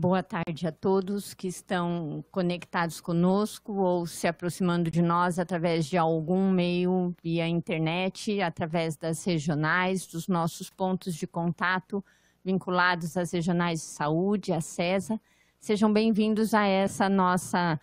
Boa tarde a todos que estão conectados conosco ou se aproximando de nós através de algum meio via internet, através das regionais, dos nossos pontos de contato vinculados às regionais de saúde, à CESA. Sejam bem-vindos a essa nossa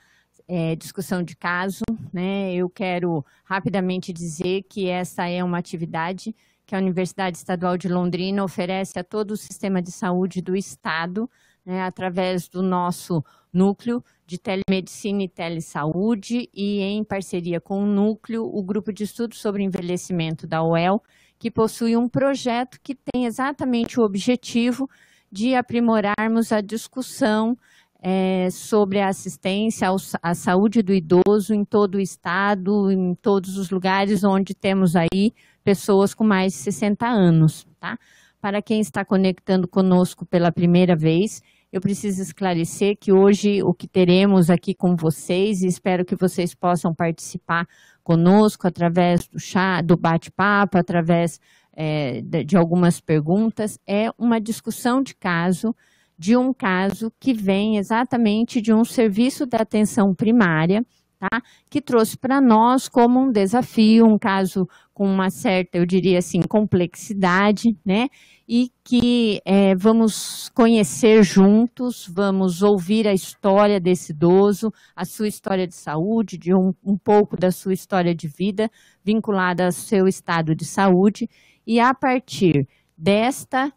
é, discussão de caso. Né? Eu quero rapidamente dizer que essa é uma atividade que a Universidade Estadual de Londrina oferece a todo o sistema de saúde do Estado, né, através do nosso núcleo de telemedicina e telesaúde e em parceria com o núcleo, o grupo de estudo sobre envelhecimento da UEL, que possui um projeto que tem exatamente o objetivo de aprimorarmos a discussão é, sobre a assistência ao, à saúde do idoso em todo o estado, em todos os lugares onde temos aí pessoas com mais de 60 anos, tá? Para quem está conectando conosco pela primeira vez, eu preciso esclarecer que hoje o que teremos aqui com vocês, e espero que vocês possam participar conosco através do chá, do bate-papo, através é, de algumas perguntas, é uma discussão de caso, de um caso que vem exatamente de um serviço da atenção primária, tá? que trouxe para nós como um desafio, um caso com uma certa, eu diria assim, complexidade, né? e que é, vamos conhecer juntos, vamos ouvir a história desse idoso, a sua história de saúde, de um, um pouco da sua história de vida vinculada ao seu estado de saúde e a partir desta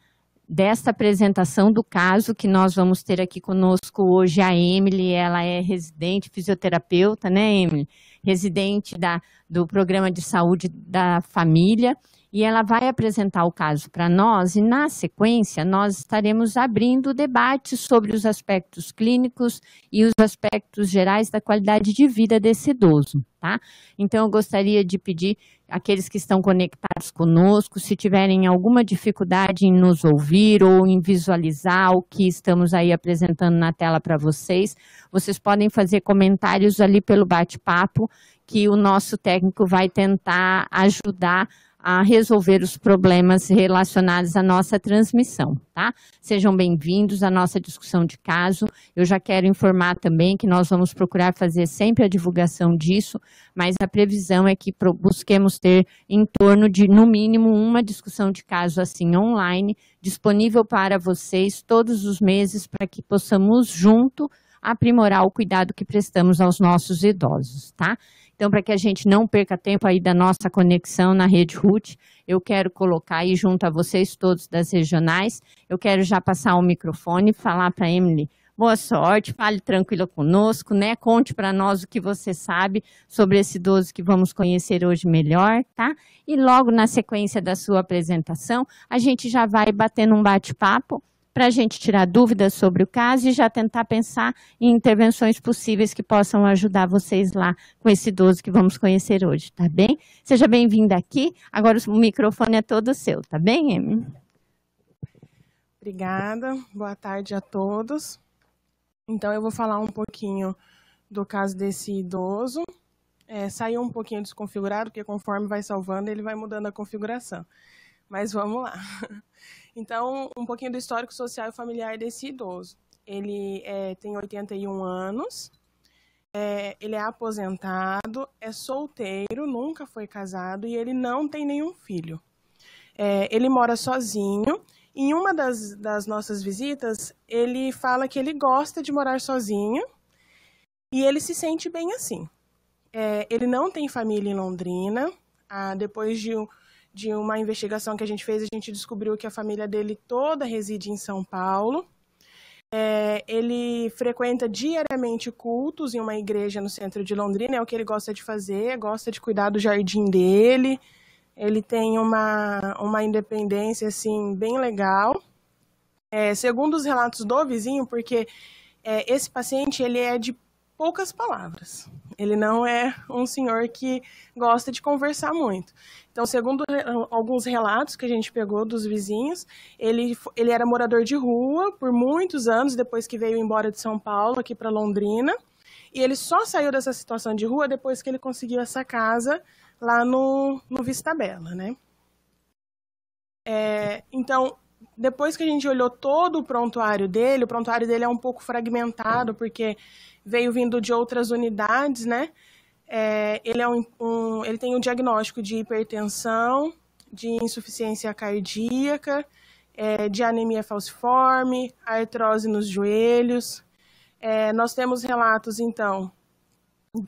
desta apresentação do caso que nós vamos ter aqui conosco hoje a Emily, ela é residente fisioterapeuta, né, Emily? Residente da, do programa de saúde da família e ela vai apresentar o caso para nós e na sequência nós estaremos abrindo o debate sobre os aspectos clínicos e os aspectos gerais da qualidade de vida desse idoso, tá? Então eu gostaria de pedir aqueles que estão conectados conosco, se tiverem alguma dificuldade em nos ouvir ou em visualizar o que estamos aí apresentando na tela para vocês, vocês podem fazer comentários ali pelo bate-papo que o nosso técnico vai tentar ajudar a resolver os problemas relacionados à nossa transmissão, tá? Sejam bem-vindos à nossa discussão de caso. Eu já quero informar também que nós vamos procurar fazer sempre a divulgação disso, mas a previsão é que busquemos ter em torno de, no mínimo, uma discussão de caso assim online, disponível para vocês todos os meses, para que possamos junto aprimorar o cuidado que prestamos aos nossos idosos, tá? Então, para que a gente não perca tempo aí da nossa conexão na rede RUT, eu quero colocar aí junto a vocês todos das regionais, eu quero já passar o microfone e falar para a Emily boa sorte, fale tranquila conosco, né? Conte para nós o que você sabe sobre esse idoso que vamos conhecer hoje melhor, tá? E logo na sequência da sua apresentação, a gente já vai batendo um bate-papo para a gente tirar dúvidas sobre o caso e já tentar pensar em intervenções possíveis que possam ajudar vocês lá com esse idoso que vamos conhecer hoje, tá bem? Seja bem-vinda aqui. Agora o microfone é todo seu, tá bem, Emi? Obrigada. Boa tarde a todos. Então eu vou falar um pouquinho do caso desse idoso. É, saiu um pouquinho desconfigurado, porque conforme vai salvando, ele vai mudando a configuração. Mas vamos lá. Então, um pouquinho do histórico social e familiar desse idoso. Ele é, tem 81 anos, é, ele é aposentado, é solteiro, nunca foi casado e ele não tem nenhum filho. É, ele mora sozinho. Em uma das, das nossas visitas, ele fala que ele gosta de morar sozinho e ele se sente bem assim. É, ele não tem família em Londrina. Ah, depois de de uma investigação que a gente fez, a gente descobriu que a família dele toda reside em São Paulo. É, ele frequenta diariamente cultos em uma igreja no centro de Londrina, é o que ele gosta de fazer, gosta de cuidar do jardim dele. Ele tem uma, uma independência assim bem legal. É, segundo os relatos do vizinho, porque é, esse paciente ele é de poucas palavras. Ele não é um senhor que gosta de conversar muito. Então, segundo alguns relatos que a gente pegou dos vizinhos, ele, ele era morador de rua por muitos anos, depois que veio embora de São Paulo, aqui para Londrina. E ele só saiu dessa situação de rua depois que ele conseguiu essa casa lá no, no Vista Bela, né? É, então, depois que a gente olhou todo o prontuário dele, o prontuário dele é um pouco fragmentado, porque veio vindo de outras unidades, né? É, ele, é um, um, ele tem o um diagnóstico de hipertensão, de insuficiência cardíaca, é, de anemia falciforme, artrose nos joelhos. É, nós temos relatos, então,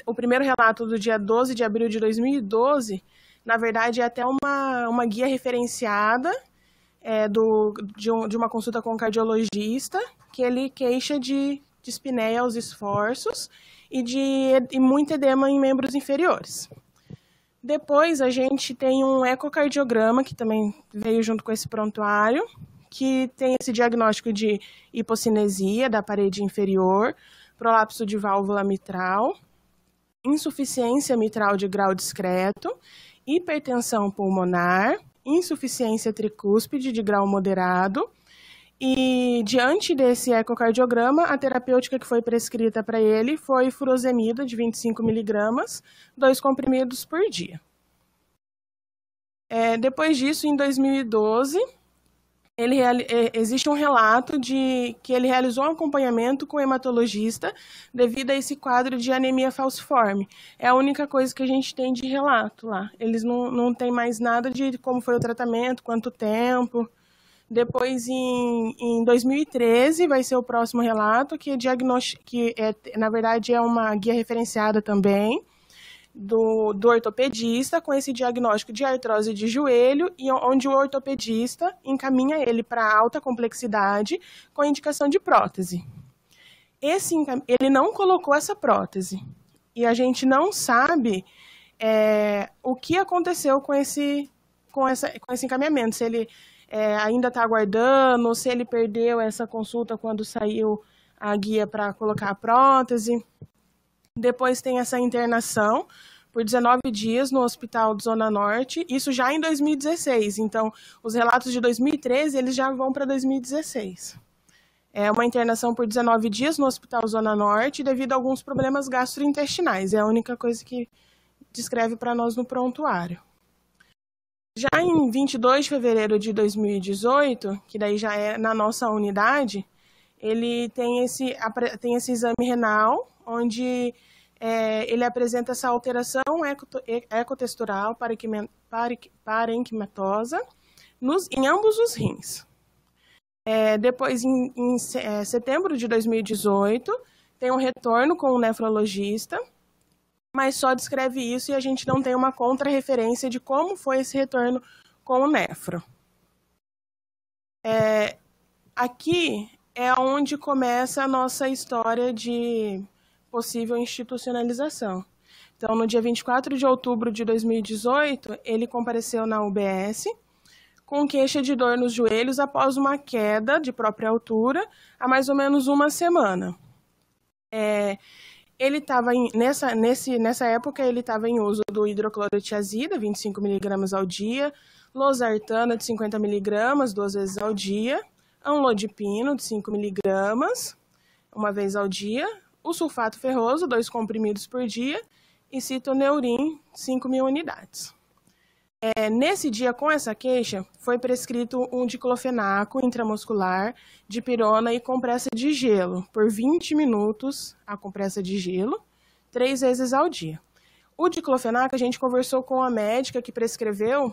o primeiro relato do dia 12 de abril de 2012, na verdade, é até uma, uma guia referenciada é, do, de, um, de, uma consulta com um cardiologista, que ele queixa de, espinel aos esforços e de e muito edema em membros inferiores. Depois a gente tem um ecocardiograma, que também veio junto com esse prontuário, que tem esse diagnóstico de hipocinesia da parede inferior, prolapso de válvula mitral, insuficiência mitral de grau discreto, hipertensão pulmonar, insuficiência tricúspide de grau moderado. E diante desse ecocardiograma, a terapêutica que foi prescrita para ele foi furosemida de 25 miligramas, dois comprimidos por dia. É, depois disso, em 2012, ele eh, existe um relato de que ele realizou um acompanhamento com o hematologista devido a esse quadro de anemia falciforme. É a única coisa que a gente tem de relato lá. Eles não, não têm mais nada de como foi o tratamento, quanto tempo. Depois, em, em 2013, vai ser o próximo relato, que, é diagnost... que é, na verdade é uma guia referenciada também, do, do ortopedista com esse diagnóstico de artrose de joelho, e onde o ortopedista encaminha ele para alta complexidade com indicação de prótese. Esse, ele não colocou essa prótese. E a gente não sabe é, o que aconteceu com esse, com, essa, com esse encaminhamento. Se ele é, ainda está aguardando, se ele perdeu essa consulta quando saiu a guia para colocar a prótese. Depois tem essa internação por 19 dias no Hospital de Zona Norte, isso já em 2016. Então, os relatos de 2013, eles já vão para 2016. É uma internação por 19 dias no Hospital Zona Norte devido a alguns problemas gastrointestinais. É a única coisa que descreve para nós no prontuário. Já em 22 de fevereiro de 2018, que daí já é na nossa unidade, ele tem esse, tem esse exame renal onde é, ele apresenta essa alteração ecotextural parenquimatosa nos, em ambos os rins. É, depois, em, em é, setembro de 2018, tem um retorno com o um nefrologista, mas só descreve isso e a gente não tem uma contrarreferência de como foi esse retorno com o nefro. É, aqui é onde começa a nossa história de possível institucionalização. Então, no dia 24 de outubro de 2018, ele compareceu na UBS com queixa de dor nos joelhos após uma queda de própria altura há mais ou menos uma semana. É, ele estava nessa, nesse, nessa época ele estava em uso do hidroclorotiazida, 25 miligramas ao dia, losartana de 50 miligramas duas vezes ao dia, anlodipino de 5 miligramas uma vez ao dia, o sulfato ferroso, dois comprimidos por dia, e citoneurin, 5 mil unidades. É, nesse dia, com essa queixa, foi prescrito um diclofenaco intramuscular, pirona e compressa de gelo, por 20 minutos, a compressa de gelo, três vezes ao dia. O diclofenaco, a gente conversou com a médica que prescreveu,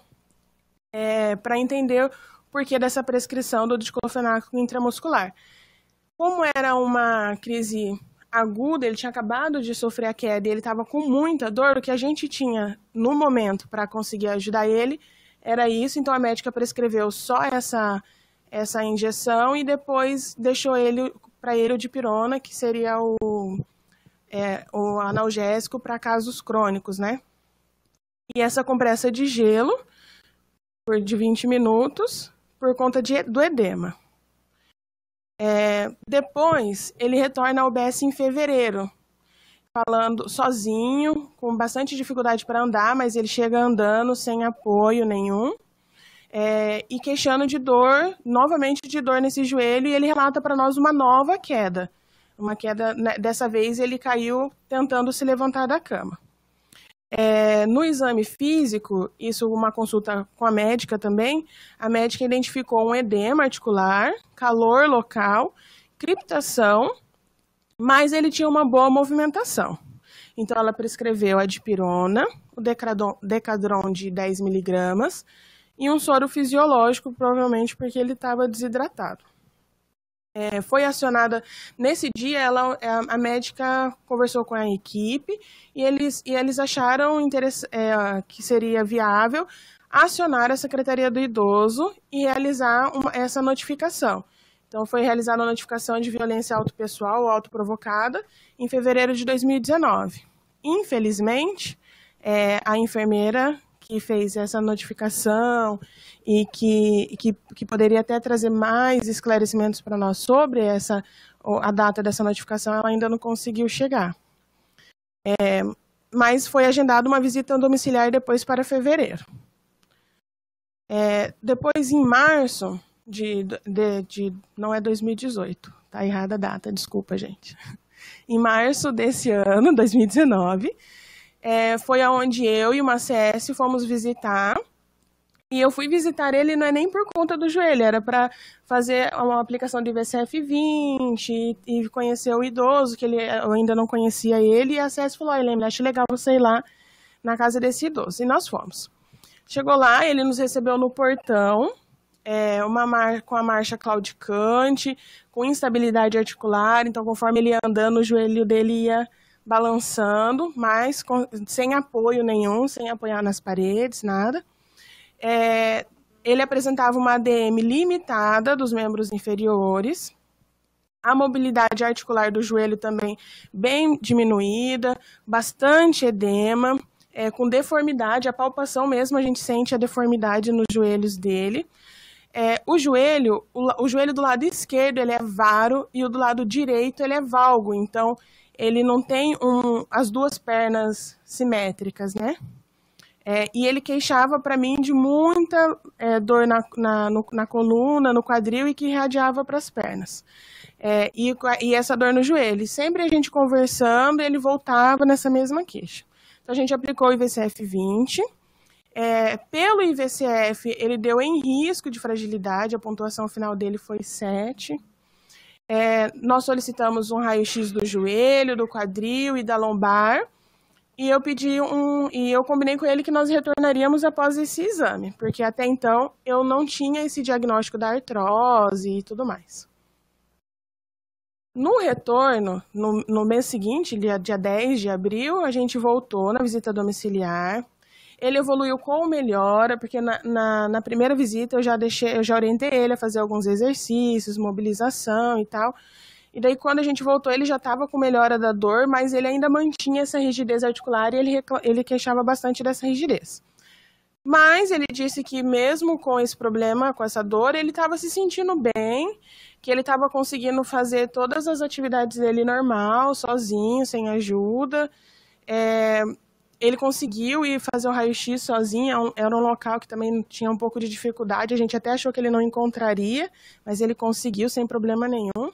é, para entender o porquê dessa prescrição do diclofenaco intramuscular. Como era uma crise aguda, ele tinha acabado de sofrer a queda e ele estava com muita dor, o que a gente tinha no momento para conseguir ajudar ele era isso. Então a médica prescreveu só essa, essa injeção e depois deixou ele para ele o dipirona, que seria o, é, o analgésico para casos crônicos, né? E essa compressa de gelo por de 20 minutos por conta de, do edema. É, depois, ele retorna ao UBS em fevereiro, falando sozinho, com bastante dificuldade para andar, mas ele chega andando sem apoio nenhum. É, e queixando de dor, novamente de dor nesse joelho, e ele relata para nós uma nova queda. Uma queda, né, dessa vez ele caiu tentando se levantar da cama. É, no exame físico, isso uma consulta com a médica também, a médica identificou um edema articular, calor local, criptação, mas ele tinha uma boa movimentação. Então, ela prescreveu a dipirona, o decadron, de 10 miligramas e um soro fisiológico, provavelmente porque ele estava desidratado é, foi acionada nesse dia, ela, é, a, médica conversou com a equipe e eles, e eles acharam é, que seria viável acionar a Secretaria do Idoso e realizar uma, essa notificação. Então, foi realizada a notificação de violência autopessoal ou autoprovocada em fevereiro de 2019. Infelizmente, é, a enfermeira que fez essa notificação e que, que, que poderia até trazer mais esclarecimentos para nós sobre essa, a data dessa notificação, ela ainda não conseguiu chegar. É, mas foi agendada uma visita domiciliar depois para fevereiro. É, depois, em março de, de, de, Não é 2018, tá errada a data, desculpa, gente. Em março desse ano, 2019, é, foi aonde eu e o CS fomos visitar. E eu fui visitar ele não é nem por conta do joelho, era para fazer uma aplicação de VCF 20 e conhecer o idoso, que ele, eu ainda não conhecia ele, e a CS falou, olha, lembra, acho legal você ir lá na casa desse idoso. E nós fomos. Chegou lá, ele nos recebeu no portão, é, uma mar, com a marcha claudicante, com instabilidade articular, então conforme ele ia andando, o joelho dele ia balançando, mas com, sem apoio nenhum, sem apoiar nas paredes, nada. É, ele apresentava uma ADM limitada dos membros inferiores, a mobilidade articular do joelho também bem diminuída, bastante edema, é, com deformidade, a palpação mesmo a gente sente a deformidade nos joelhos dele. É, o joelho, o, o, joelho do lado esquerdo ele é varo e o do lado direito ele é valgo, então ele não tem um, as duas pernas simétricas, né? É, e ele queixava para mim de muita é, dor na, na, no, na, coluna, no quadril e que irradiava para as pernas. É, e, e, essa dor no joelho. sempre a gente conversando, ele voltava nessa mesma queixa. Então a gente aplicou o IVCF 20. É, pelo IVCF, ele deu em risco de fragilidade, a pontuação final dele foi 7. É, nós solicitamos um raio-x do joelho, do quadril e da lombar. E eu pedi um. E eu combinei com ele que nós retornaríamos após esse exame, porque até então eu não tinha esse diagnóstico da artrose e tudo mais. No retorno, no, no mês seguinte, dia, dia 10 de abril, a gente voltou na visita domiciliar, ele evoluiu com melhora, porque na, na, na, primeira visita eu já deixei, eu já orientei ele a fazer alguns exercícios, mobilização e tal. E daí quando a gente voltou, ele já estava com melhora da dor, mas ele ainda mantinha essa rigidez articular e ele, ele queixava bastante dessa rigidez. Mas ele disse que mesmo com esse problema, com essa dor, ele estava se sentindo bem, que ele estava conseguindo fazer todas as atividades dele normal, sozinho, sem ajuda. É, ele conseguiu ir fazer o raio-x sozinho, é era um local que também tinha um pouco de dificuldade, a gente até achou que ele não encontraria, mas ele conseguiu sem problema nenhum.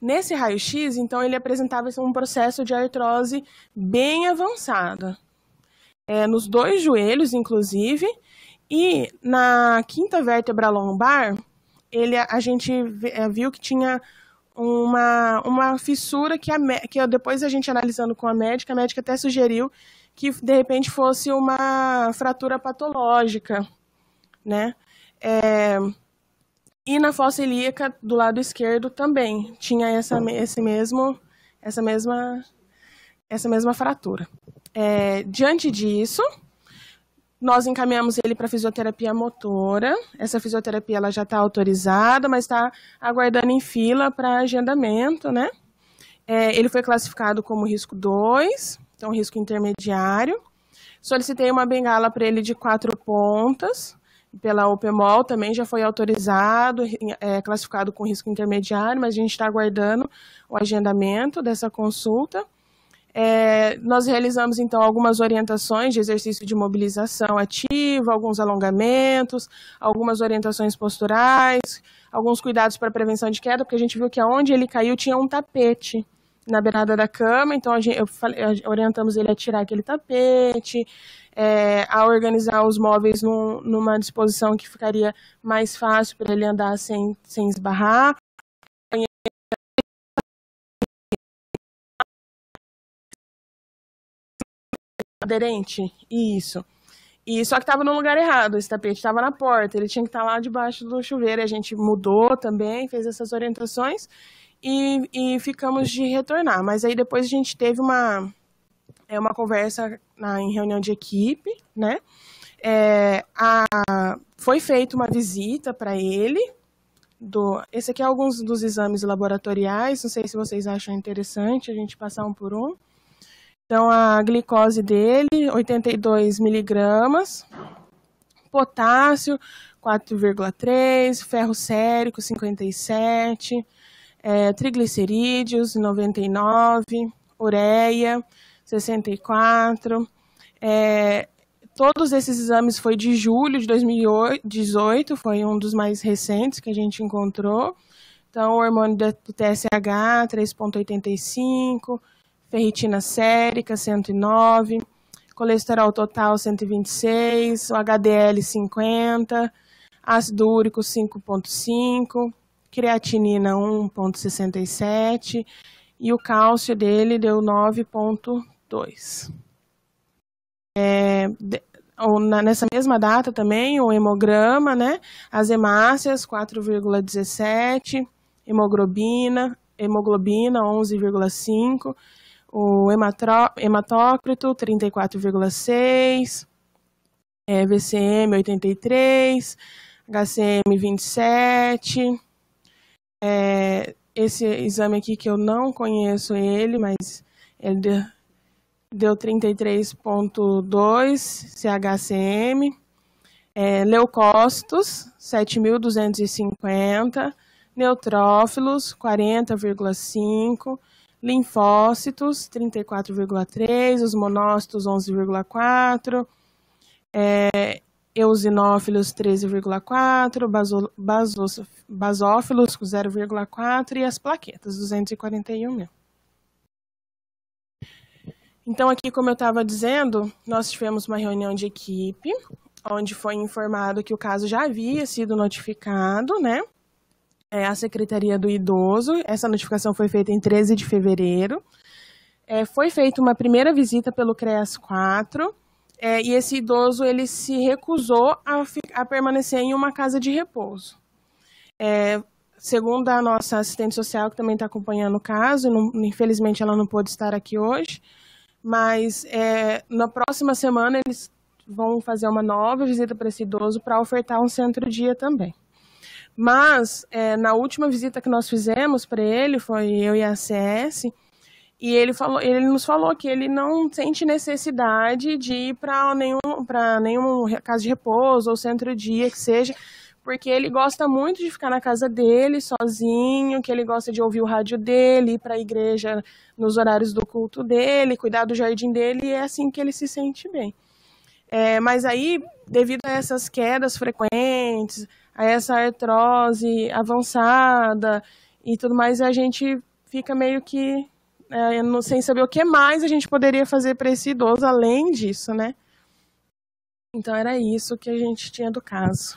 Nesse raio-x, então, ele apresentava um processo de artrose bem avançado, é, nos dois joelhos, inclusive, e na quinta vértebra lombar, ele, a gente é, viu que tinha uma, uma fissura que, a, que depois a gente analisando com a médica, a médica até sugeriu que de repente fosse uma fratura patológica, né? É, e na fossa ilíaca do lado esquerdo também tinha essa, esse mesmo, essa mesma, essa mesma fratura. É, diante disso, nós encaminhamos ele para fisioterapia motora. Essa fisioterapia ela já está autorizada, mas está aguardando em fila para agendamento, né? É, ele foi classificado como risco 2, então risco intermediário. Solicitei uma bengala para ele de quatro pontas, pela UPMOL também já foi autorizado, é, classificado com risco intermediário, mas a gente está aguardando o agendamento dessa consulta. É, nós realizamos então algumas orientações de exercício de mobilização ativa, alguns alongamentos, algumas orientações posturais, alguns cuidados para prevenção de queda, porque a gente viu que aonde ele caiu tinha um tapete na beirada da cama, então gente, falei, orientamos ele a tirar aquele tapete, é, a organizar os móveis num, numa disposição que ficaria mais fácil para ele andar sem, sem esbarrar. aderente? Isso. E só que estava no lugar errado, esse tapete estava na porta, ele tinha que estar tá lá debaixo do chuveiro. A gente mudou também, fez essas orientações e, e ficamos de retornar. Mas aí depois a gente teve uma, é, uma conversa na, em reunião de equipe, né? É, a, foi feita uma visita para ele. Do, esse aqui é alguns dos exames laboratoriais, não sei se vocês acham interessante a gente passar um por um. Então, a glicose dele, 82 miligramas. Potássio, 4,3. Ferro sérico, 57. É, triglicerídeos, 99. Ureia, 64. É, todos esses exames foi de julho de 2018, foi um dos mais recentes que a gente encontrou. Então, o hormônio do TSH, 3,85 ferritina sérica 109, colesterol total 126, o HDL 50, ácido úrico 5.5, creatinina 1.67 e o cálcio dele deu 9.2. É, de, nessa mesma data também, o hemograma, né? As hemácias 4,17, hemoglobina, hemoglobina 11,5 o hematócrito 34,6, é, VCM 83, HCM 27. É, esse exame aqui que eu não conheço ele, mas ele deu, deu 33,2 CHCM. É, leucócitos 7.250, neutrófilos 40,5, linfócitos 34,3, os monócitos 11,4, é, eosinófilos 13,4, baso, basófilos 0,4 e as plaquetas 241 mil. Então, aqui, como eu estava dizendo, nós tivemos uma reunião de equipe, onde foi informado que o caso já havia sido notificado, né? é, a Secretaria do Idoso. Essa notificação foi feita em 13 de fevereiro. É, foi feita uma primeira visita pelo CREAS 4 é, e esse idoso ele se recusou a, a permanecer em uma casa de repouso. É, segundo a nossa assistente social, que também está acompanhando o caso, não, infelizmente ela não pôde estar aqui hoje, mas é, na próxima semana eles vão fazer uma nova visita para esse idoso para ofertar um centro-dia também. Mas, é, na última visita que nós fizemos para ele, foi eu e a CS, e ele, falou, ele nos falou que ele não sente necessidade de ir para nenhum, pra nenhum casa de repouso ou centro-dia que seja, porque ele gosta muito de ficar na casa dele, sozinho, que ele gosta de ouvir o rádio dele, ir para a igreja nos horários do culto dele, cuidar do jardim dele, e é assim que ele se sente bem. É, mas aí, devido a essas quedas frequentes, a essa artrose avançada e tudo mais, a gente fica meio que é, não, sem saber o que mais a gente poderia fazer para esse idoso além disso, né? Então era isso que a gente tinha do caso.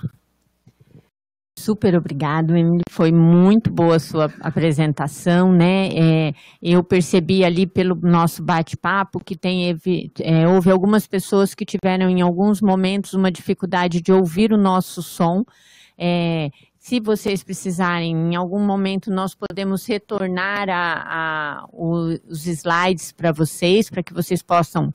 Super obrigado, Emily. Foi muito boa a sua apresentação, né? É, eu percebi ali pelo nosso bate-papo que tem, é, houve algumas pessoas que tiveram em alguns momentos uma dificuldade de ouvir o nosso som. É, se vocês precisarem, em algum momento nós podemos retornar a, a os slides para vocês, para que vocês possam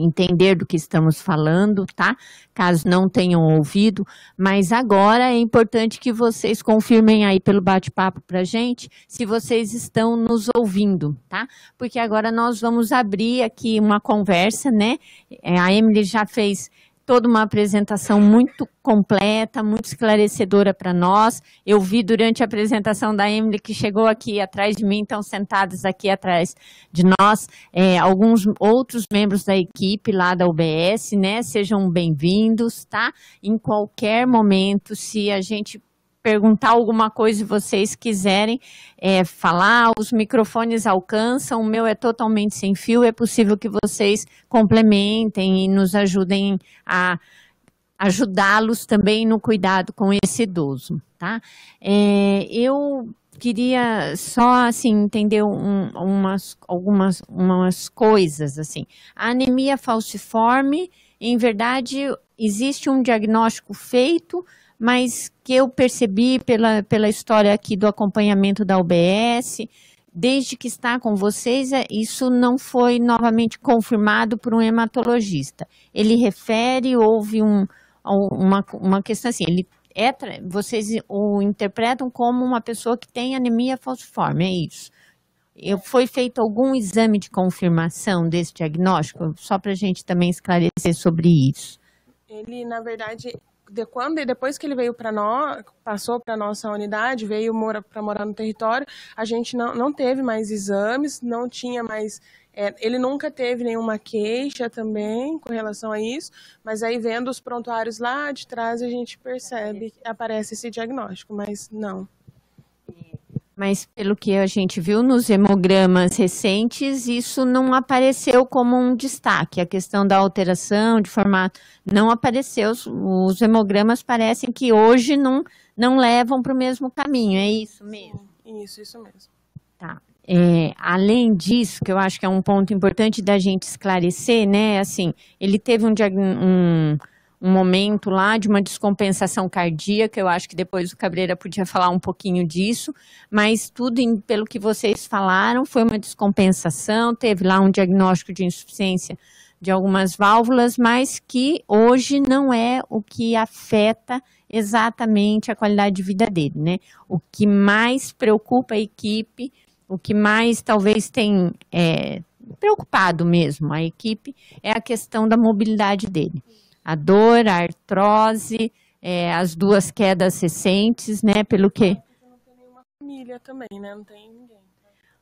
entender do que estamos falando, tá? Caso não tenham ouvido, mas agora é importante que vocês confirmem aí pelo bate-papo para gente se vocês estão nos ouvindo, tá? Porque agora nós vamos abrir aqui uma conversa, né? É, a Emily já fez toda uma apresentação muito completa, muito esclarecedora para nós. Eu vi durante a apresentação da Emily que chegou aqui atrás de mim, estão sentados aqui atrás de nós, é, alguns outros membros da equipe lá da UBS, né? Sejam bem-vindos, tá? Em qualquer momento, se a gente perguntar alguma coisa, vocês quiserem é, falar, os microfones alcançam, o meu é totalmente sem fio, é possível que vocês complementem e nos ajudem a ajudá-los também no cuidado com esse idoso, tá? É, eu queria só assim entender um, umas, algumas umas coisas assim. A anemia falciforme, em verdade, existe um diagnóstico feito mas que eu percebi pela, pela história aqui do acompanhamento da UBS, desde que está com vocês, é, isso não foi novamente confirmado por um hematologista. Ele refere, houve um, uma, uma questão assim, ele é, vocês o interpretam como uma pessoa que tem anemia falciforme, é isso. Eu, foi feito algum exame de confirmação desse diagnóstico? Só para a gente também esclarecer sobre isso. Ele, na verdade, de quando e depois que ele veio para nós, passou para nossa unidade, veio mora, para morar no território, a gente não, não teve mais exames, não tinha mais. É, ele nunca teve nenhuma queixa também com relação a isso, mas aí vendo os prontuários lá de trás a gente percebe que aparece esse diagnóstico, mas não. Mas pelo que a gente viu nos hemogramas recentes, isso não apareceu como um destaque. A questão da alteração de formato não apareceu. Os hemogramas parecem que hoje não, não levam para o mesmo caminho. É isso mesmo? Sim, isso, isso mesmo. Tá. É, além disso, que eu acho que é um ponto importante da gente esclarecer, né? Assim, ele teve um, um um momento lá de uma descompensação cardíaca. Eu acho que depois o Cabreira podia falar um pouquinho disso, mas tudo em, pelo que vocês falaram foi uma descompensação. Teve lá um diagnóstico de insuficiência de algumas válvulas, mas que hoje não é o que afeta exatamente a qualidade de vida dele, né? O que mais preocupa a equipe, o que mais talvez tem é, preocupado mesmo a equipe é a questão da mobilidade dele a dor, a artrose, é, as duas quedas recentes, né? Pelo que. Não tem nenhuma família também, né? Não tem ninguém.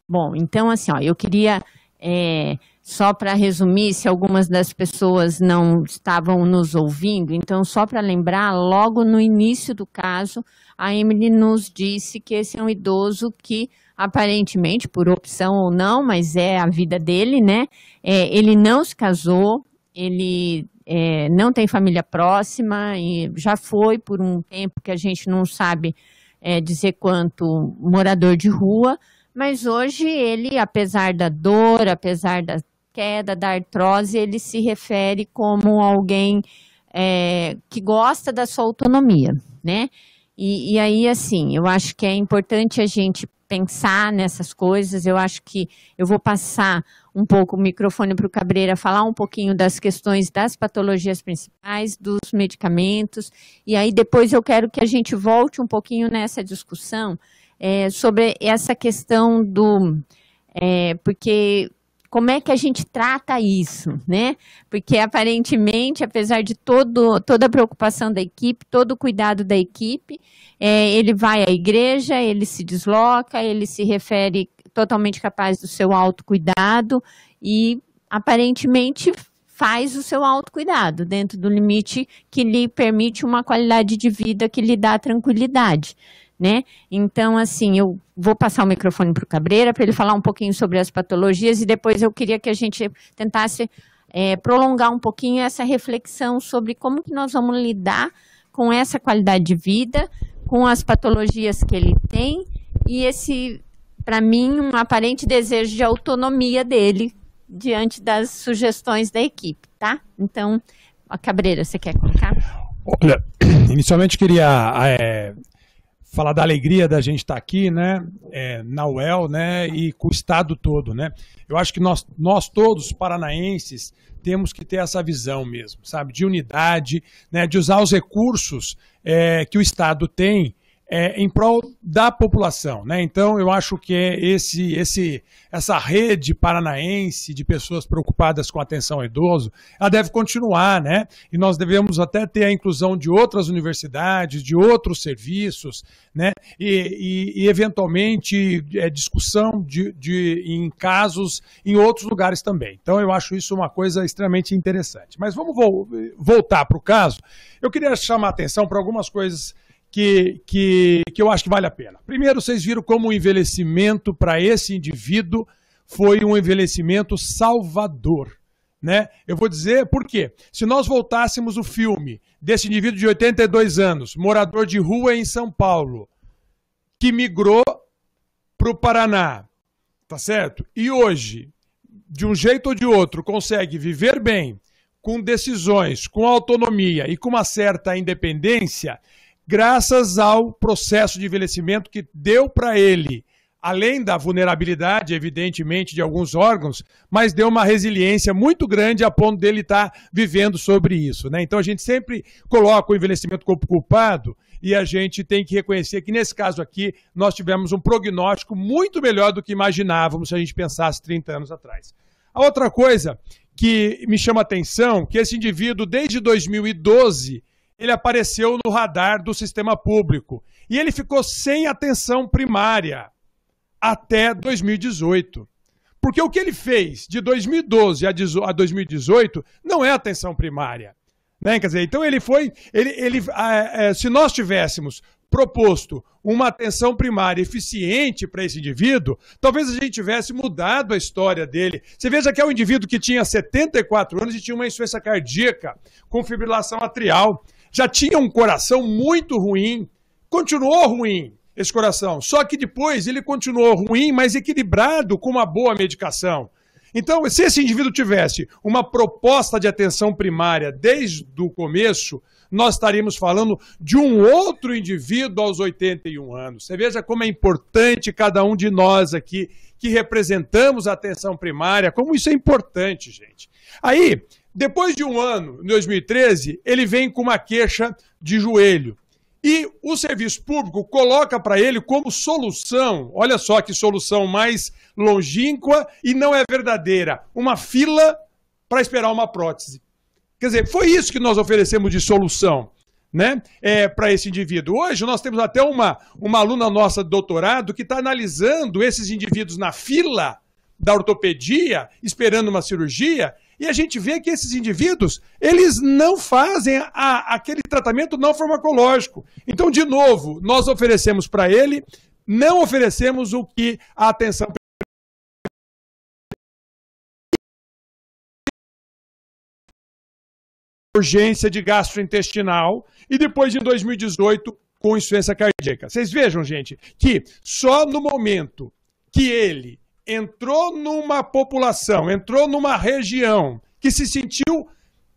Bom, então assim, ó, eu queria é, só para resumir, se algumas das pessoas não estavam nos ouvindo, então só para lembrar, logo no início do caso, a Emily nos disse que esse é um idoso que aparentemente, por opção ou não, mas é a vida dele, né? É, ele não se casou, ele é, não tem família próxima e já foi por um tempo que a gente não sabe é, dizer quanto morador de rua, mas hoje ele, apesar da dor, apesar da queda, da artrose, ele se refere como alguém é, que gosta da sua autonomia, né? E, e, aí, assim, eu acho que é importante a gente pensar nessas coisas. Eu acho que eu vou passar um pouco o microfone para o Cabreira falar um pouquinho das questões das patologias principais, dos medicamentos, e aí depois eu quero que a gente volte um pouquinho nessa discussão é, sobre essa questão do. É, porque como é que a gente trata isso, né? Porque aparentemente, apesar de todo, toda a preocupação da equipe, todo o cuidado da equipe, é, ele vai à igreja, ele se desloca, ele se refere totalmente capaz do seu autocuidado e aparentemente faz o seu autocuidado dentro do limite que lhe permite uma qualidade de vida que lhe dá tranquilidade. Né? Então, assim, eu vou passar o microfone para o Cabreira para ele falar um pouquinho sobre as patologias e depois eu queria que a gente tentasse é, prolongar um pouquinho essa reflexão sobre como que nós vamos lidar com essa qualidade de vida, com as patologias que ele tem e esse para mim, um aparente desejo de autonomia dele diante das sugestões da equipe, tá? Então, a Cabreira, você quer colocar? Olha, inicialmente queria é, falar da alegria da gente estar tá aqui, né, é, na UEL, né, e com o Estado todo, né. Eu acho que nós, nós todos, paranaenses, temos que ter essa visão mesmo, sabe, de unidade, né, de usar os recursos é, que o Estado tem é, em prol da população. Né? Então, eu acho que é esse, esse, essa rede paranaense de pessoas preocupadas com a atenção ao idoso, ela deve continuar, né? E nós devemos até ter a inclusão de outras universidades, de outros serviços, né? E, e, e eventualmente, é, discussão de, de, em casos em outros lugares também. Então, eu acho isso uma coisa extremamente interessante. Mas vamos vo voltar para o caso. Eu queria chamar a atenção para algumas coisas que, que, que eu acho que vale a pena. Primeiro, vocês viram como o envelhecimento para esse indivíduo foi um envelhecimento salvador. Né? Eu vou dizer por quê. Se nós voltássemos o filme desse indivíduo de 82 anos, morador de rua em São Paulo, que migrou para o Paraná, tá certo? E hoje, de um jeito ou de outro, consegue viver bem, com decisões, com autonomia e com uma certa independência, graças ao processo de envelhecimento que deu para ele, além da vulnerabilidade, evidentemente, de alguns órgãos, mas deu uma resiliência muito grande a ponto dele estar tá vivendo sobre isso. Né? Então a gente sempre coloca o envelhecimento como culpado e a gente tem que reconhecer que, nesse caso aqui, nós tivemos um prognóstico muito melhor do que imaginávamos se a gente pensasse 30 anos atrás. A outra coisa que me chama atenção, que esse indivíduo, desde 2012, ele apareceu no radar do sistema público e ele ficou sem atenção primária até 2018. Porque o que ele fez de 2012 a 2018 não é atenção primária. Né? Quer dizer, então ele foi. Ele, ele, ah, é, é, se nós tivéssemos proposto uma atenção primária eficiente para esse indivíduo, talvez a gente tivesse mudado a história dele. Você veja que é um indivíduo que tinha 74 anos e tinha uma insuficiência cardíaca com fibrilação atrial já tinha um coração muito ruim, continuou ruim esse coração. Só que depois ele continuou ruim, mas equilibrado com uma boa medicação. Então, se esse indivíduo tivesse uma proposta de atenção primária desde o começo, nós estaríamos falando de um outro indivíduo aos 81 anos. Você veja como é importante cada um de nós aqui que representamos a atenção primária, como isso é importante, gente. Aí, depois de um ano, em 2013, ele vem com uma queixa de joelho. E o serviço público coloca para ele como solução, olha só que solução mais longínqua e não é verdadeira, uma fila para esperar uma prótese. Quer dizer, foi isso que nós oferecemos de solução né, é, para esse indivíduo. Hoje nós temos até uma, uma aluna nossa de doutorado que está analisando esses indivíduos na fila da ortopedia esperando uma cirurgia, e a gente vê que esses indivíduos, eles não fazem a, aquele tratamento não farmacológico. Então, de novo, nós oferecemos para ele, não oferecemos o que a atenção urgência de gastrointestinal e depois de 2018 com insuficiência cardíaca. Vocês vejam, gente, que só no momento que ele entrou numa população, entrou numa região que se sentiu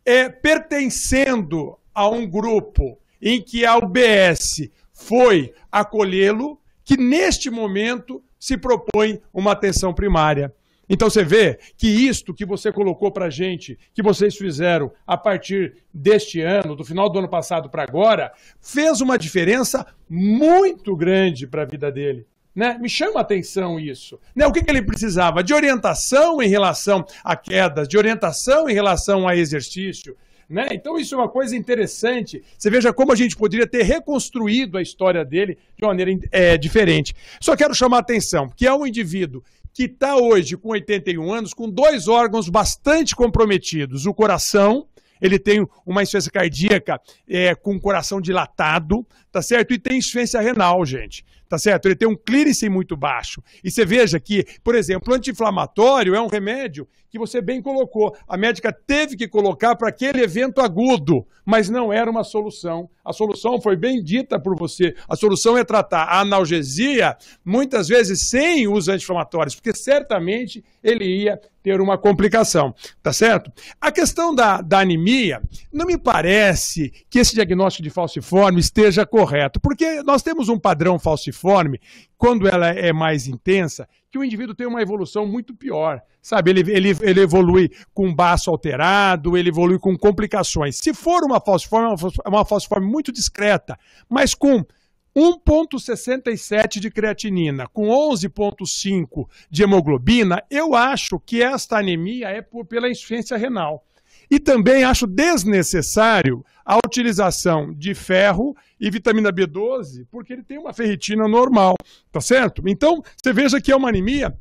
é, pertencendo a um grupo em que a UBS foi acolhê-lo, que neste momento se propõe uma atenção primária. Então você vê que isto que você colocou para a gente, que vocês fizeram a partir deste ano, do final do ano passado para agora, fez uma diferença muito grande para a vida dele. Né? Me chama a atenção isso. Né? O que, que ele precisava? De orientação em relação a quedas, de orientação em relação a exercício. Né? Então, isso é uma coisa interessante. Você veja como a gente poderia ter reconstruído a história dele de uma maneira é, diferente. Só quero chamar a atenção, que é um indivíduo que está hoje com 81 anos, com dois órgãos bastante comprometidos: o coração. Ele tem uma insuficiência cardíaca é, com o coração dilatado, tá certo? E tem insuficiência renal, gente tá certo? Ele tem um clearance muito baixo. E você veja que, por exemplo, o anti-inflamatório é um remédio que você bem colocou. A médica teve que colocar para aquele evento agudo, mas não era uma solução. A solução foi bem dita por você. A solução é tratar a analgesia, muitas vezes sem os anti-inflamatórios, porque certamente ele ia ter uma complicação, tá certo? A questão da, da anemia, não me parece que esse diagnóstico de falciforme esteja correto, porque nós temos um padrão falciforme, quando ela é mais intensa, que o indivíduo tem uma evolução muito pior. Sabe, ele, ele, ele evolui com baço alterado, ele evolui com complicações. Se for uma falciforme, é uma falciforme é muito discreta, mas com 1,67 de creatinina com 11,5 de hemoglobina, eu acho que esta anemia é por, pela insuficiência renal. E também acho desnecessário a utilização de ferro e vitamina B12, porque ele tem uma ferritina normal, tá certo? Então, você veja que é uma anemia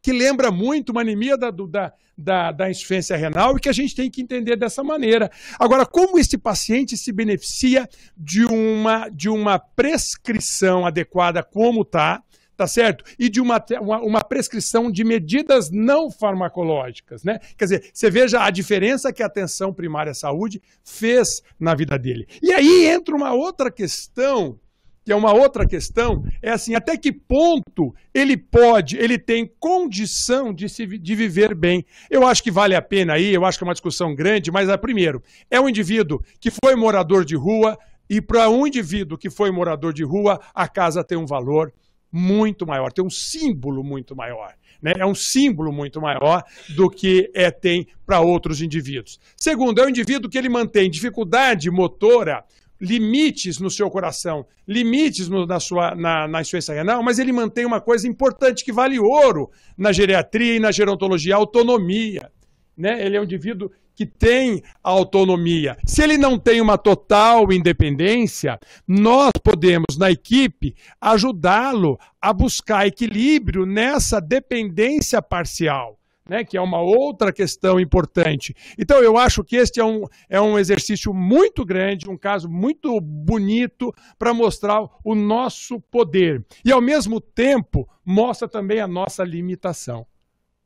que lembra muito uma anemia da, da, da, da, insuficiência renal e que a gente tem que entender dessa maneira. Agora, como esse paciente se beneficia de uma, de uma prescrição adequada como tá, tá certo? E de uma, uma, uma, prescrição de medidas não farmacológicas, né? Quer dizer, você veja a diferença que a atenção primária à saúde fez na vida dele. E aí entra uma outra questão, que é uma outra questão, é assim, até que ponto ele pode, ele tem condição de, se, de viver bem. Eu acho que vale a pena aí, eu acho que é uma discussão grande, mas, é, primeiro, é um indivíduo que foi morador de rua, e para um indivíduo que foi morador de rua, a casa tem um valor, muito maior, tem um símbolo muito maior. Né? É um símbolo muito maior do que é, tem para outros indivíduos. Segundo, é um indivíduo que ele mantém dificuldade motora, limites no seu coração, limites no, na, sua, na, na insuficiência renal, mas ele mantém uma coisa importante que vale ouro na geriatria e na gerontologia, autonomia. Né? Ele é um indivíduo que tem autonomia. Se ele não tem uma total independência, nós podemos, na equipe, ajudá-lo a buscar equilíbrio nessa dependência parcial. Né, que é uma outra questão importante. Então, eu acho que este é um, é um exercício muito grande, um caso muito bonito para mostrar o nosso poder. E, ao mesmo tempo, mostra também a nossa limitação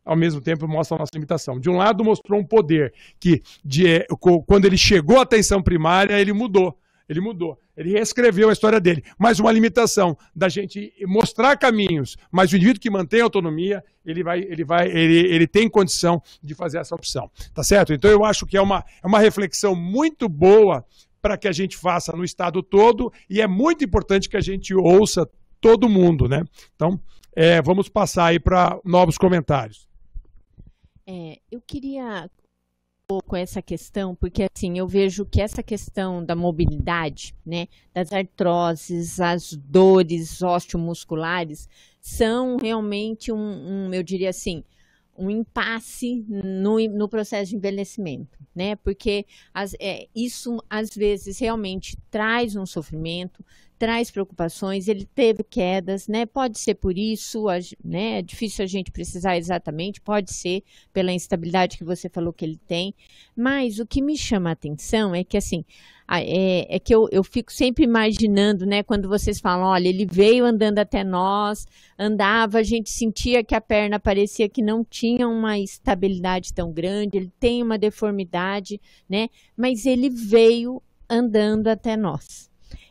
ao mesmo tempo mostra a nossa limitação. De um lado, mostrou um poder que, de, eh, quando ele chegou à atenção primária, ele mudou. Ele mudou, ele reescreveu a história dele. Mas uma limitação da gente mostrar caminhos, mas o indivíduo que mantém a autonomia, ele vai, ele vai, ele, ele tem condição de fazer essa opção. Tá certo? Então eu acho que é uma, é uma reflexão muito boa para que a gente faça no estado todo e é muito importante que a gente ouça todo mundo, né? Então, é, vamos passar aí para novos comentários. É, eu queria um pouco essa questão, porque assim, eu vejo que essa questão da mobilidade, né, das artroses, as dores osteomusculares, são realmente um, um eu diria assim, um impasse no, no processo de envelhecimento, né? Porque as, é, isso às vezes realmente traz um sofrimento, traz preocupações, ele teve quedas, né? Pode ser por isso, né? É difícil a gente precisar exatamente, pode ser pela instabilidade que você falou que ele tem. Mas o que me chama a atenção é que assim, é, é que eu, eu fico sempre imaginando, né? Quando vocês falam, olha, ele veio andando até nós, andava, a gente sentia que a perna parecia que não tinha uma estabilidade tão grande, ele tem uma deformidade, né? Mas ele veio andando até nós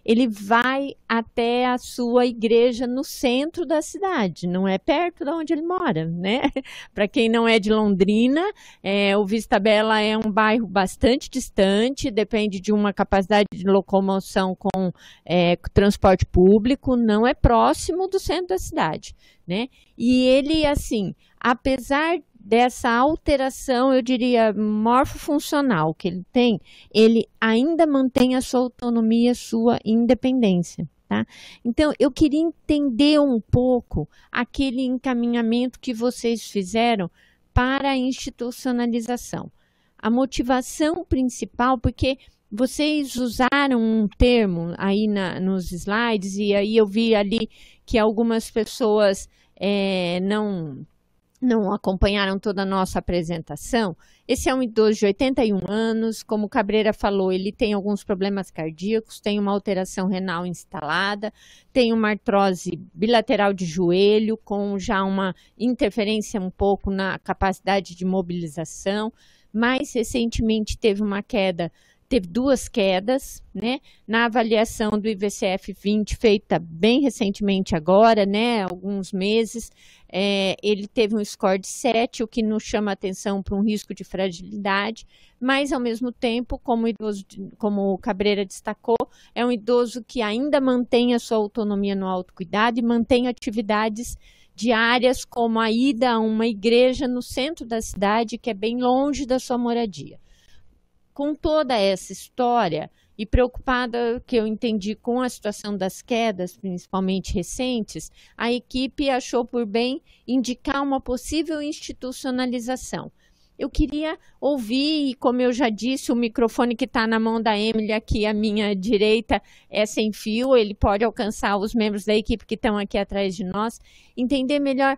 ele vai até a sua igreja no centro da cidade, não é perto de onde ele mora, né? Para quem não é de Londrina, é, o Vista Bela é um bairro bastante distante, depende de uma capacidade de locomoção com é, transporte público, não é próximo do centro da cidade, né? E ele, assim, apesar dessa alteração, eu diria, morfofuncional que ele tem, ele ainda mantém a sua autonomia, sua independência. Tá? Então, eu queria entender um pouco aquele encaminhamento que vocês fizeram para a institucionalização. A motivação principal, porque vocês usaram um termo aí na, nos slides, e aí eu vi ali que algumas pessoas é, não não acompanharam toda a nossa apresentação, esse é um idoso de 81 anos, como o Cabreira falou, ele tem alguns problemas cardíacos, tem uma alteração renal instalada, tem uma artrose bilateral de joelho, com já uma interferência um pouco na capacidade de mobilização, mais recentemente teve uma queda teve duas quedas, né? Na avaliação do IVCF 20, feita bem recentemente agora, né? Alguns meses, é, ele teve um score de 7, o que nos chama atenção para um risco de fragilidade, mas ao mesmo tempo, como, idoso, como o Cabreira destacou, é um idoso que ainda mantém a sua autonomia no autocuidado e mantém atividades diárias como a ida a uma igreja no centro da cidade, que é bem longe da sua moradia com toda essa história e preocupada, que eu entendi, com a situação das quedas, principalmente recentes, a equipe achou por bem indicar uma possível institucionalização. Eu queria ouvir, e como eu já disse, o microfone que está na mão da Emily aqui à minha direita é sem fio, ele pode alcançar os membros da equipe que estão aqui atrás de nós, entender melhor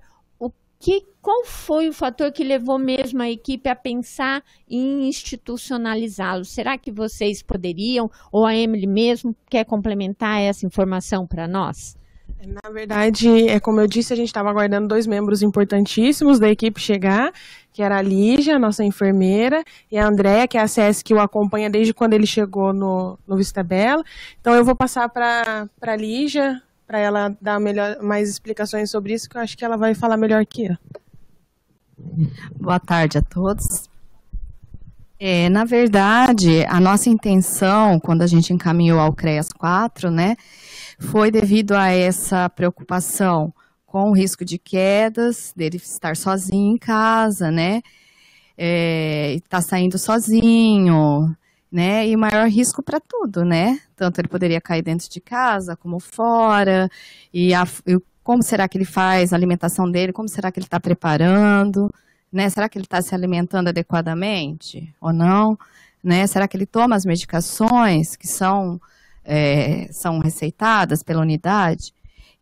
que, qual foi o fator que levou mesmo a equipe a pensar em institucionalizá-lo? Será que vocês poderiam, ou a Emily mesmo, quer complementar essa informação para nós? Na verdade, é como eu disse, a gente estava aguardando dois membros importantíssimos da equipe chegar, que era a Lígia, nossa enfermeira, e a Andréa, que é a CS que o acompanha desde quando ele chegou no, no Vistabela. Então eu vou passar para a Lígia para ela dar melhor, mais explicações sobre isso, que eu acho que ela vai falar melhor que eu. Boa tarde a todos. É, na verdade, a nossa intenção, quando a gente encaminhou ao CREAS 4, né, foi devido a essa preocupação com o risco de quedas, dele estar sozinho em casa, né, é, estar tá saindo sozinho, né? E maior risco para tudo, né? Tanto ele poderia cair dentro de casa como fora, e, a, e como será que ele faz a alimentação dele, como será que ele está preparando, né? Será que ele está se alimentando adequadamente ou não, né? Será que ele toma as medicações que são, é, são receitadas pela unidade?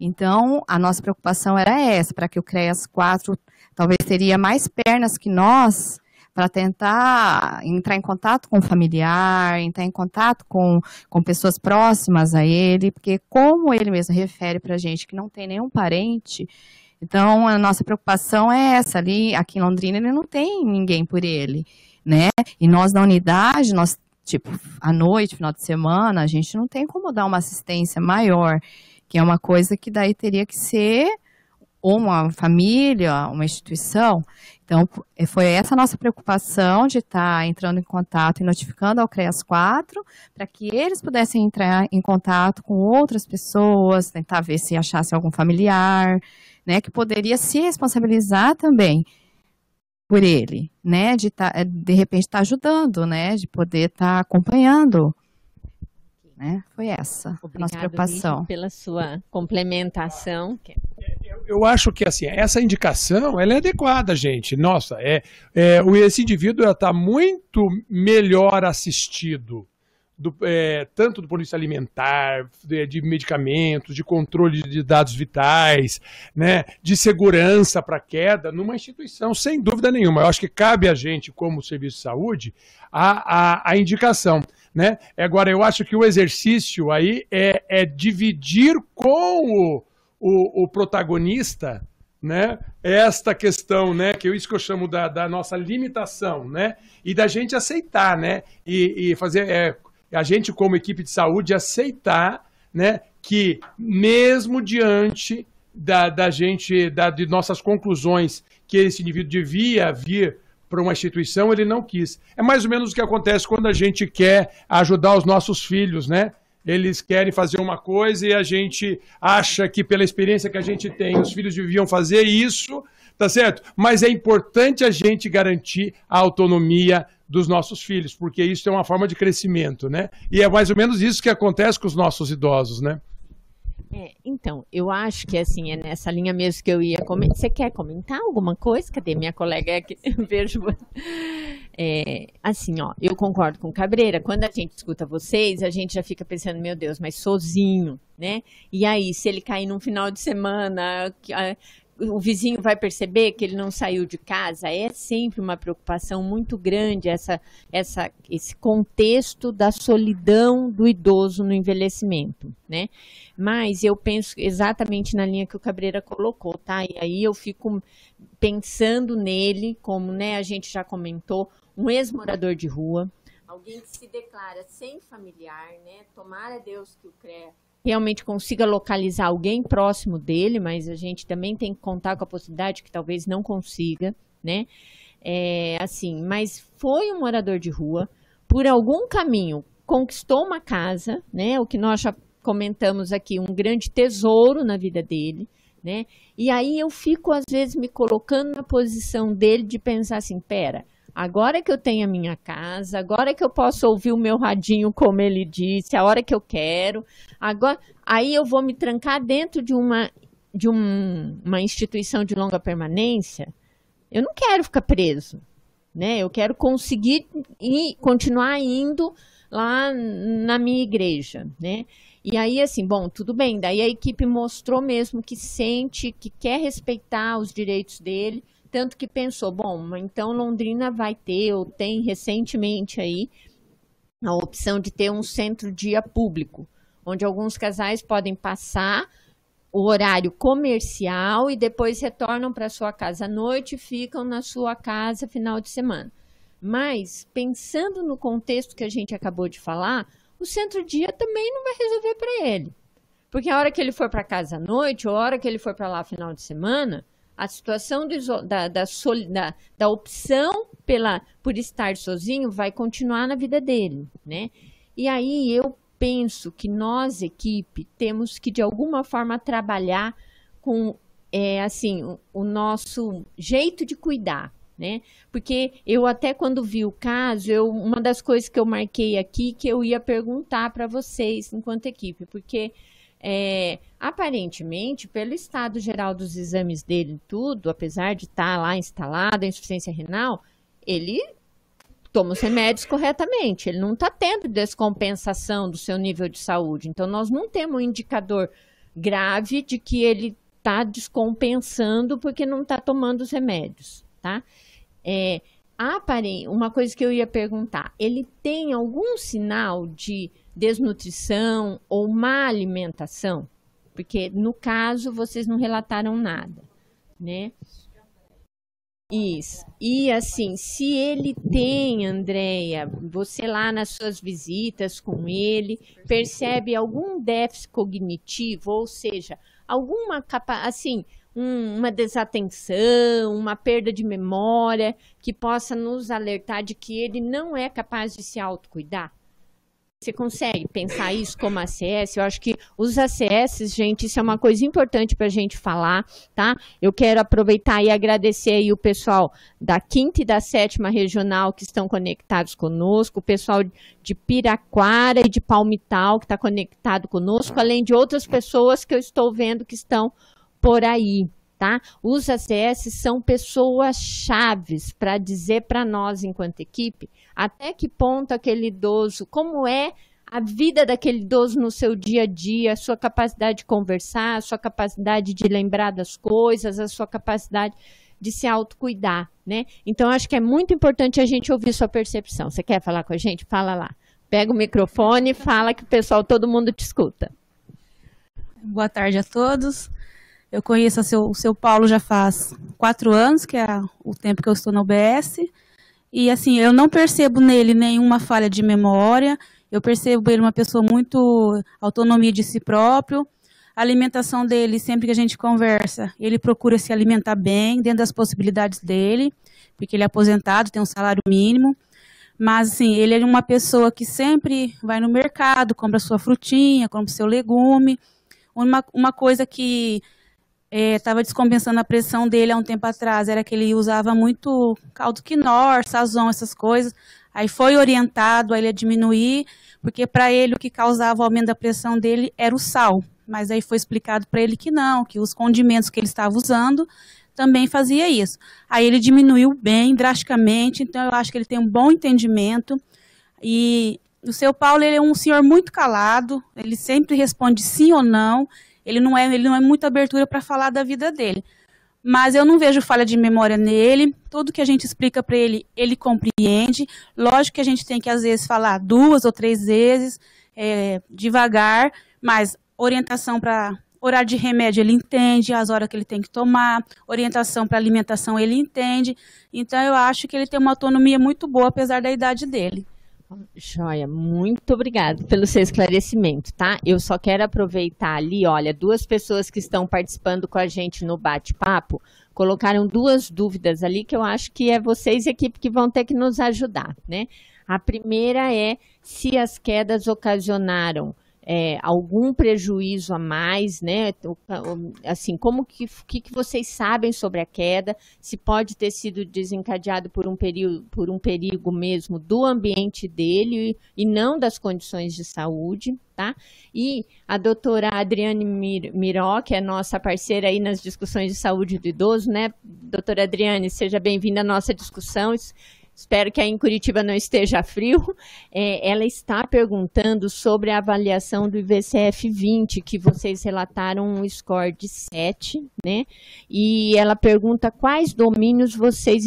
Então, a nossa preocupação era essa, para que o CREAS 4 talvez teria mais pernas que nós, para tentar entrar em contato com o familiar, entrar em contato com, com pessoas próximas a ele, porque como ele mesmo refere para a gente que não tem nenhum parente, então a nossa preocupação é essa ali, aqui em Londrina ele não tem ninguém por ele, né? E nós na unidade, nós tipo, à noite, final de semana, a gente não tem como dar uma assistência maior, que é uma coisa que daí teria que ser ou uma família, uma instituição. Então, é, foi essa nossa preocupação de estar tá entrando em contato e notificando ao CREAS 4, para que eles pudessem entrar em contato com outras pessoas, tentar ver se achasse algum familiar, né, que poderia se responsabilizar também por ele, né, de tá, é, de repente estar tá ajudando, né, de poder estar tá acompanhando. Né? Foi essa Obrigado, a nossa preocupação. Obrigada pela sua complementação. É eu acho que assim, essa indicação ela é adequada, gente. Nossa, é, é esse indivíduo está muito melhor assistido. Do, é, tanto do ponto de vista alimentar, de, de, medicamentos, de controle de dados vitais, né, de segurança para queda, numa instituição, sem dúvida nenhuma. Eu acho que cabe a gente, como serviço de saúde, a, a, a indicação. Né? Agora, eu acho que o exercício aí é, é dividir com o o, o protagonista, né? É esta questão, né? Que é isso que eu chamo da, da, nossa limitação, né? E da gente aceitar, né? E, e fazer é, a gente como equipe de saúde aceitar, né? Que mesmo diante da, da gente, da, de nossas conclusões que esse indivíduo devia vir para uma instituição, ele não quis. É mais ou menos o que acontece quando a gente quer ajudar os nossos filhos, né? eles querem fazer uma coisa e a gente acha que pela experiência que a gente tem, os filhos deviam fazer isso, tá certo? Mas é importante a gente garantir a autonomia dos nossos filhos, porque isso é uma forma de crescimento, né? E é mais ou menos isso que acontece com os nossos idosos, né? É, então, eu acho que assim, é nessa linha mesmo que eu ia comentar. Você quer comentar alguma coisa? Cadê minha colega aqui? Vejo. É, assim, ó, eu concordo com Cabreira. Quando a gente escuta vocês, a gente já fica pensando, meu Deus, mas sozinho, né? E aí, se ele cair num final de semana, ah, o vizinho vai perceber que ele não saiu de casa. É sempre uma preocupação muito grande essa, essa, esse contexto da solidão do idoso no envelhecimento, né? Mas eu penso exatamente na linha que o Cabreira colocou, tá? E aí eu fico pensando nele, como né, a gente já comentou, um ex-morador de rua, alguém que se declara sem familiar, né? Tomara Deus que o CREA realmente consiga localizar alguém próximo dele, mas a gente também tem que contar com a possibilidade que talvez não consiga, né? É, assim, mas foi um morador de rua, por algum caminho conquistou uma casa, né? O que nós já comentamos aqui, um grande tesouro na vida dele, né? E aí eu fico às vezes me colocando na posição dele de pensar assim, pera, Agora que eu tenho a minha casa, agora que eu posso ouvir o meu radinho como ele disse, a hora que eu quero. Agora, aí eu vou me trancar dentro de uma de um, uma instituição de longa permanência. Eu não quero ficar preso, né? Eu quero conseguir e continuar indo lá na minha igreja, né? E aí, assim, bom, tudo bem. Daí a equipe mostrou mesmo que sente, que quer respeitar os direitos dele. Tanto que pensou, bom, então Londrina vai ter, ou tem recentemente aí, a opção de ter um centro-dia público, onde alguns casais podem passar o horário comercial e depois retornam para sua casa à noite e ficam na sua casa final de semana. Mas, pensando no contexto que a gente acabou de falar, o centro-dia também não vai resolver para ele. Porque a hora que ele for para casa à noite, ou a hora que ele for para lá final de semana, a situação do, da, da, da, da opção pela, por estar sozinho vai continuar na vida dele, né? E aí eu penso que nós, equipe, temos que de alguma forma trabalhar com é, assim o, o nosso jeito de cuidar, né? Porque eu até quando vi o caso, eu, uma das coisas que eu marquei aqui que eu ia perguntar para vocês enquanto equipe, porque é, aparentemente, pelo estado geral dos exames dele tudo, apesar de estar tá lá instalado a insuficiência renal, ele toma os remédios corretamente. Ele não está tendo descompensação do seu nível de saúde. Então, nós não temos um indicador grave de que ele está descompensando porque não está tomando os remédios, tá? É, uma coisa que eu ia perguntar, ele tem algum sinal de desnutrição ou má alimentação? Porque no caso vocês não relataram nada, né? Isso. E assim, se ele tem, Andréia, você lá nas suas visitas com ele, percebe algum déficit cognitivo, ou seja, alguma capa assim, um, uma desatenção, uma perda de memória que possa nos alertar de que ele não é capaz de se autocuidar? Você consegue pensar isso como ACS? Eu acho que os ACS, gente, isso é uma coisa importante para a gente falar, tá? Eu quero aproveitar e agradecer aí o pessoal da quinta e da sétima regional que estão conectados conosco, o pessoal de Piraquara e de Palmital que está conectado conosco, além de outras pessoas que eu estou vendo que estão por aí, tá? Os ACS são pessoas chaves para dizer para nós, enquanto equipe, até que ponto aquele idoso, como é a vida daquele idoso no seu dia a dia, a sua capacidade de conversar, a sua capacidade de lembrar das coisas, a sua capacidade de se autocuidar, né? Então, acho que é muito importante a gente ouvir sua percepção. Você quer falar com a gente? Fala lá. Pega o microfone, fala que o pessoal, todo mundo te escuta. Boa tarde a todos. Eu conheço o seu, o seu Paulo já faz quatro anos, que é o tempo que eu estou na UBS. E assim, eu não percebo nele nenhuma falha de memória, eu percebo ele uma pessoa muito autonomia de si próprio. A alimentação dele, sempre que a gente conversa, ele procura se alimentar bem, dentro das possibilidades dele, porque ele é aposentado, tem um salário mínimo. Mas assim, ele é uma pessoa que sempre vai no mercado, compra sua frutinha, compra seu legume. Uma, uma coisa que estava é, descompensando a pressão dele há um tempo atrás. Era que ele usava muito caldo quinor, sazon, essas coisas. Aí foi orientado a ele a diminuir, porque para ele o que causava o aumento da pressão dele era o sal. Mas aí foi explicado para ele que não, que os condimentos que ele estava usando também fazia isso. Aí ele diminuiu bem, drasticamente, então eu acho que ele tem um bom entendimento. E o seu Paulo ele é um senhor muito calado, ele sempre responde sim ou não. Ele não é, ele não é muita abertura para falar da vida dele. Mas eu não vejo falha de memória nele. Tudo que a gente explica para ele, ele compreende. Lógico que a gente tem que às vezes falar duas ou três vezes, é, devagar, mas orientação para horário de remédio ele entende, as horas que ele tem que tomar, orientação para alimentação ele entende. Então eu acho que ele tem uma autonomia muito boa apesar da idade dele. Joia, muito obrigada pelo seu esclarecimento, tá? Eu só quero aproveitar ali, olha, duas pessoas que estão participando com a gente no bate-papo colocaram duas dúvidas ali que eu acho que é vocês e a equipe que vão ter que nos ajudar, né? A primeira é se as quedas ocasionaram é, algum prejuízo a mais, né? Então, assim, como que, que, que vocês sabem sobre a queda? Se pode ter sido desencadeado por um período, por um perigo mesmo do ambiente dele e não das condições de saúde, tá? E a doutora Adriane Miró, que é nossa parceira aí nas discussões de saúde do idoso, né? Doutora Adriane, seja bem-vinda à nossa discussão espero que aí em Curitiba não esteja frio, é, ela está perguntando sobre a avaliação do IVCF 20, que vocês relataram um score de 7, né? E ela pergunta quais domínios vocês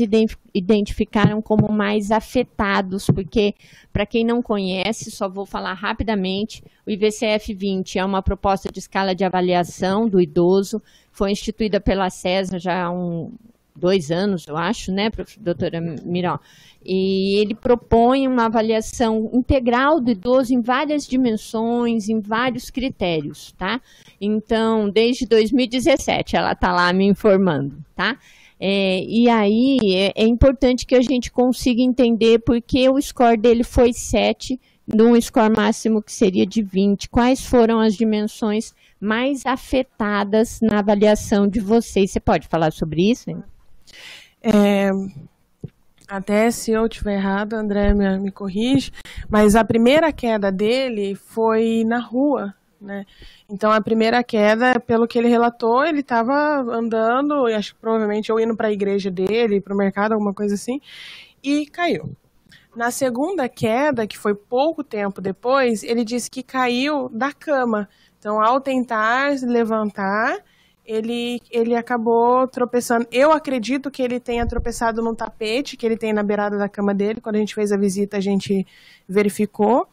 identificaram como mais afetados, porque, para quem não conhece, só vou falar rapidamente, o IVCF 20 é uma proposta de escala de avaliação do idoso, foi instituída pela CESA já há um, dois anos, eu acho, né, doutora Miró? E ele propõe uma avaliação integral do idoso em várias dimensões, em vários critérios, tá? Então, desde 2017 ela está lá me informando, tá? É, e aí é, é, importante que a gente consiga entender porque o score dele foi 7, num score máximo que seria de 20. Quais foram as dimensões mais afetadas na avaliação de vocês? Você pode falar sobre isso? Hein? É, até se eu estiver errado, André me, me corrige, mas a primeira queda dele foi na rua, né? Então a primeira queda, pelo que ele relatou, ele estava andando, acho que provavelmente ou indo para a igreja dele, para o mercado, alguma coisa assim, e caiu. Na segunda queda, que foi pouco tempo depois, ele disse que caiu da cama. Então, ao tentar levantar, ele, ele acabou tropeçando. Eu acredito que ele tenha tropeçado num tapete que ele tem na beirada da cama dele. Quando a gente fez a visita, a gente verificou.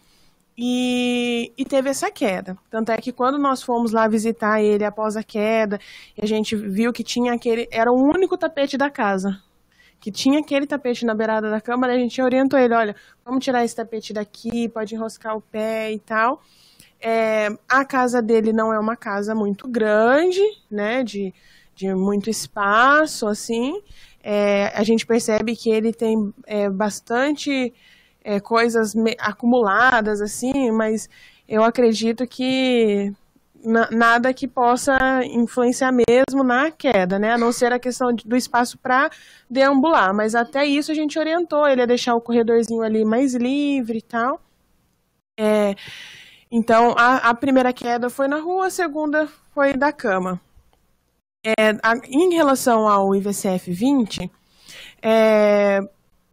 E, e, teve essa queda. Tanto é que quando nós fomos lá visitar ele após a queda, a gente viu que tinha aquele. Era o único tapete da casa. Que tinha aquele tapete na beirada da cama, né, a gente orientou ele: olha, vamos tirar esse tapete daqui, pode enroscar o pé e tal. É, a casa dele não é uma casa muito grande, né? De, de muito espaço, assim. É, a gente percebe que ele tem é, bastante é, coisas acumuladas, assim, mas eu acredito que nada que possa influenciar mesmo na queda, né? A não ser a questão do espaço para deambular. Mas até isso a gente orientou ele a deixar o corredorzinho ali mais livre e tal. É, então, a, a primeira queda foi na rua, a segunda foi da cama. É, a, em relação ao IVCF 20, é,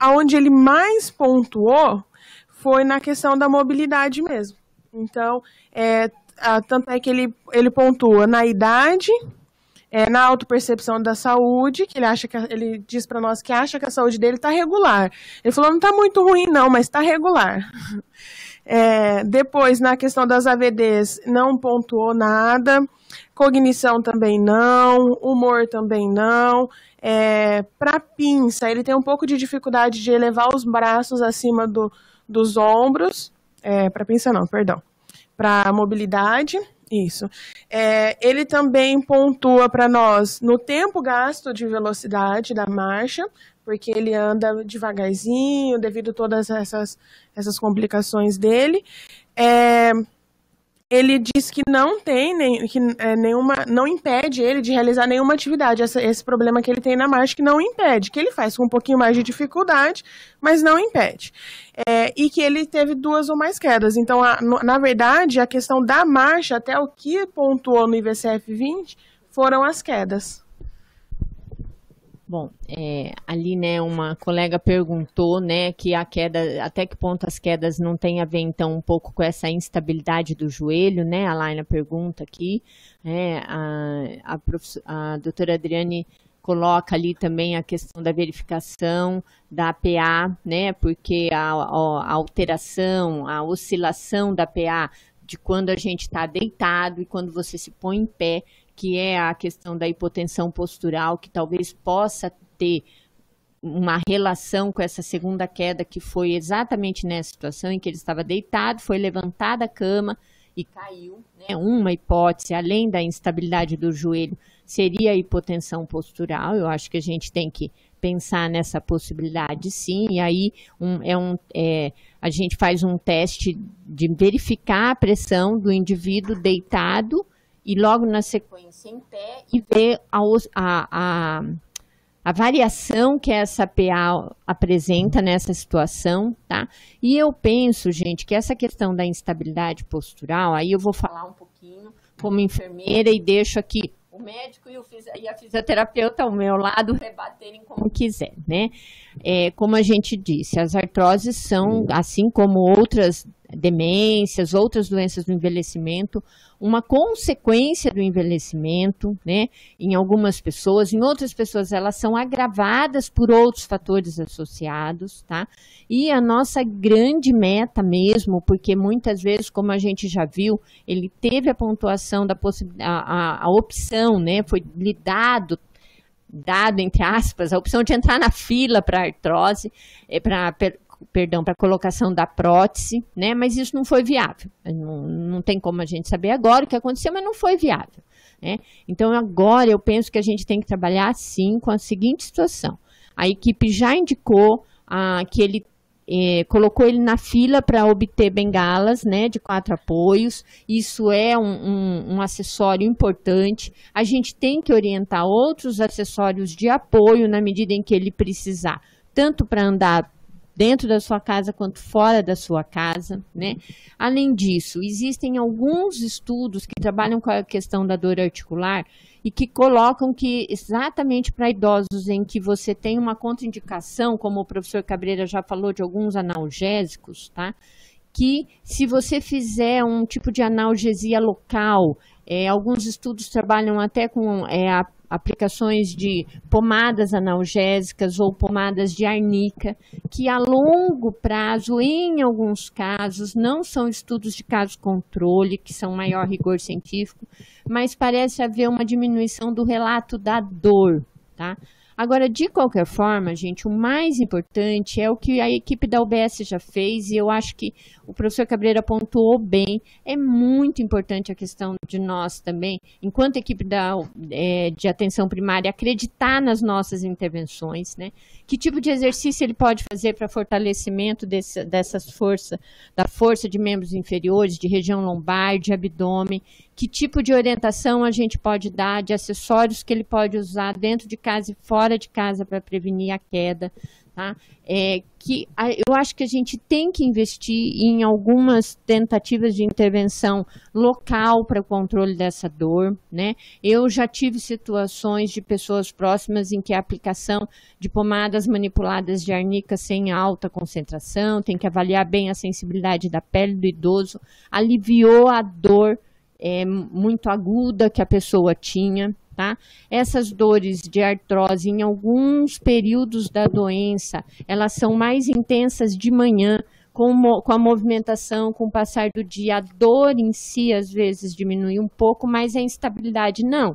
aonde ele mais pontuou foi na questão da mobilidade mesmo. Então, é, a, tanto é que ele, ele pontua na idade, é, na autopercepção da saúde, que ele acha que ele diz para nós que acha que a saúde dele está regular. Ele falou, não está muito ruim não, mas está regular. É, depois, na questão das AVDs, não pontuou nada. Cognição também não, humor também não. É, Para pinça, ele tem um pouco de dificuldade de elevar os braços acima do, dos ombros. É, Para pinça, não, perdão. Para mobilidade. Isso. É, ele também pontua para nós no tempo gasto de velocidade da marcha, porque ele anda devagarzinho devido a todas essas, essas complicações dele. É, ele diz que não tem nem, que, é, nenhuma, não impede ele de realizar nenhuma atividade. Essa, esse problema que ele tem na marcha que não impede, que ele faz com um pouquinho mais de dificuldade, mas não impede. É, e que ele teve duas ou mais quedas. Então, a, na verdade, a questão da marcha até o que pontuou no IVCF 20 foram as quedas. Bom, é, ali, né, uma colega perguntou, né, que a queda, até que ponto as quedas não têm a ver, então, um pouco com essa instabilidade do joelho, né, a Laila pergunta aqui, né, a, a, a doutora Adriane coloca ali também a questão da verificação da PA, né, porque a, a alteração, a oscilação da PA de quando a gente está deitado e quando você se põe em pé, que é a questão da hipotensão postural, que talvez possa ter uma relação com essa segunda queda, que foi exatamente nessa situação em que ele estava deitado, foi levantada a cama e caiu. Né? Uma hipótese, além da instabilidade do joelho, seria a hipotensão postural. Eu acho que a gente tem que pensar nessa possibilidade, sim. E aí um, é um, é, a gente faz um teste de verificar a pressão do indivíduo deitado e logo na sequência em pé e ver a, a, a, a variação que essa PA apresenta nessa situação, tá? E eu penso, gente, que essa questão da instabilidade postural, aí eu vou falar um pouquinho como enfermeira e deixo aqui o médico e, o e, a fisioterapeuta ao meu lado rebaterem como quiser, né? É, como a gente disse, as artroses são, assim como outras demências, outras doenças do envelhecimento, uma consequência do envelhecimento, né? Em algumas pessoas, em outras pessoas elas são agravadas por outros fatores associados, tá? E a nossa grande meta mesmo, porque muitas vezes, como a gente já viu, ele teve a pontuação da possibilidade, a, a opção, né? Foi lhe dado dado, entre aspas, a opção de entrar na fila para artrose, é eh, para perdão, para colocação da prótese, né? Mas isso não foi viável. Não, não tem como a gente saber agora o que aconteceu, mas não foi viável. Né? Então, agora eu penso que a gente tem que trabalhar sim com a seguinte situação. A equipe já indicou ah, que ele eh, colocou ele na fila para obter bengalas né, de quatro apoios. Isso é um, um, um, acessório importante. A gente tem que orientar outros acessórios de apoio na medida em que ele precisar, tanto para andar dentro da sua casa quanto fora da sua casa, né? Além disso, existem alguns estudos que trabalham com a questão da dor articular e que colocam que exatamente para idosos em que você tem uma contraindicação, como o professor Cabreira já falou de alguns analgésicos, tá? Que se você fizer um tipo de analgesia local, é, alguns estudos trabalham até com é, a aplicações de pomadas analgésicas ou pomadas de arnica, que a longo prazo, em alguns casos, não são estudos de caso controle, que são maior rigor científico, mas parece haver uma diminuição do relato da dor, tá? Agora, de qualquer forma, gente, o mais importante é o que a equipe da UBS já fez, e eu acho que o professor Cabreira pontuou bem. É muito importante a questão de nós também, enquanto equipe da, é, de atenção primária, acreditar nas nossas intervenções, né? Que tipo de exercício ele pode fazer para fortalecimento desse, dessas forças, da força de membros inferiores, de região lombar, de abdômen? Que tipo de orientação a gente pode dar, de acessórios que ele pode usar dentro de casa e fora de casa para prevenir a queda? Tá? É, que a, eu acho que a gente tem que investir em algumas tentativas de intervenção local para o controle dessa dor. Né? Eu já tive situações de pessoas próximas em que a aplicação de pomadas manipuladas de arnica sem alta concentração, tem que avaliar bem a sensibilidade da pele do idoso, aliviou a dor é, muito aguda que a pessoa tinha. Tá? Essas dores de artrose, em alguns períodos da doença, elas são mais intensas de manhã, com, com a movimentação, com o passar do dia. A dor em si, às vezes, diminui um pouco, mas a instabilidade não.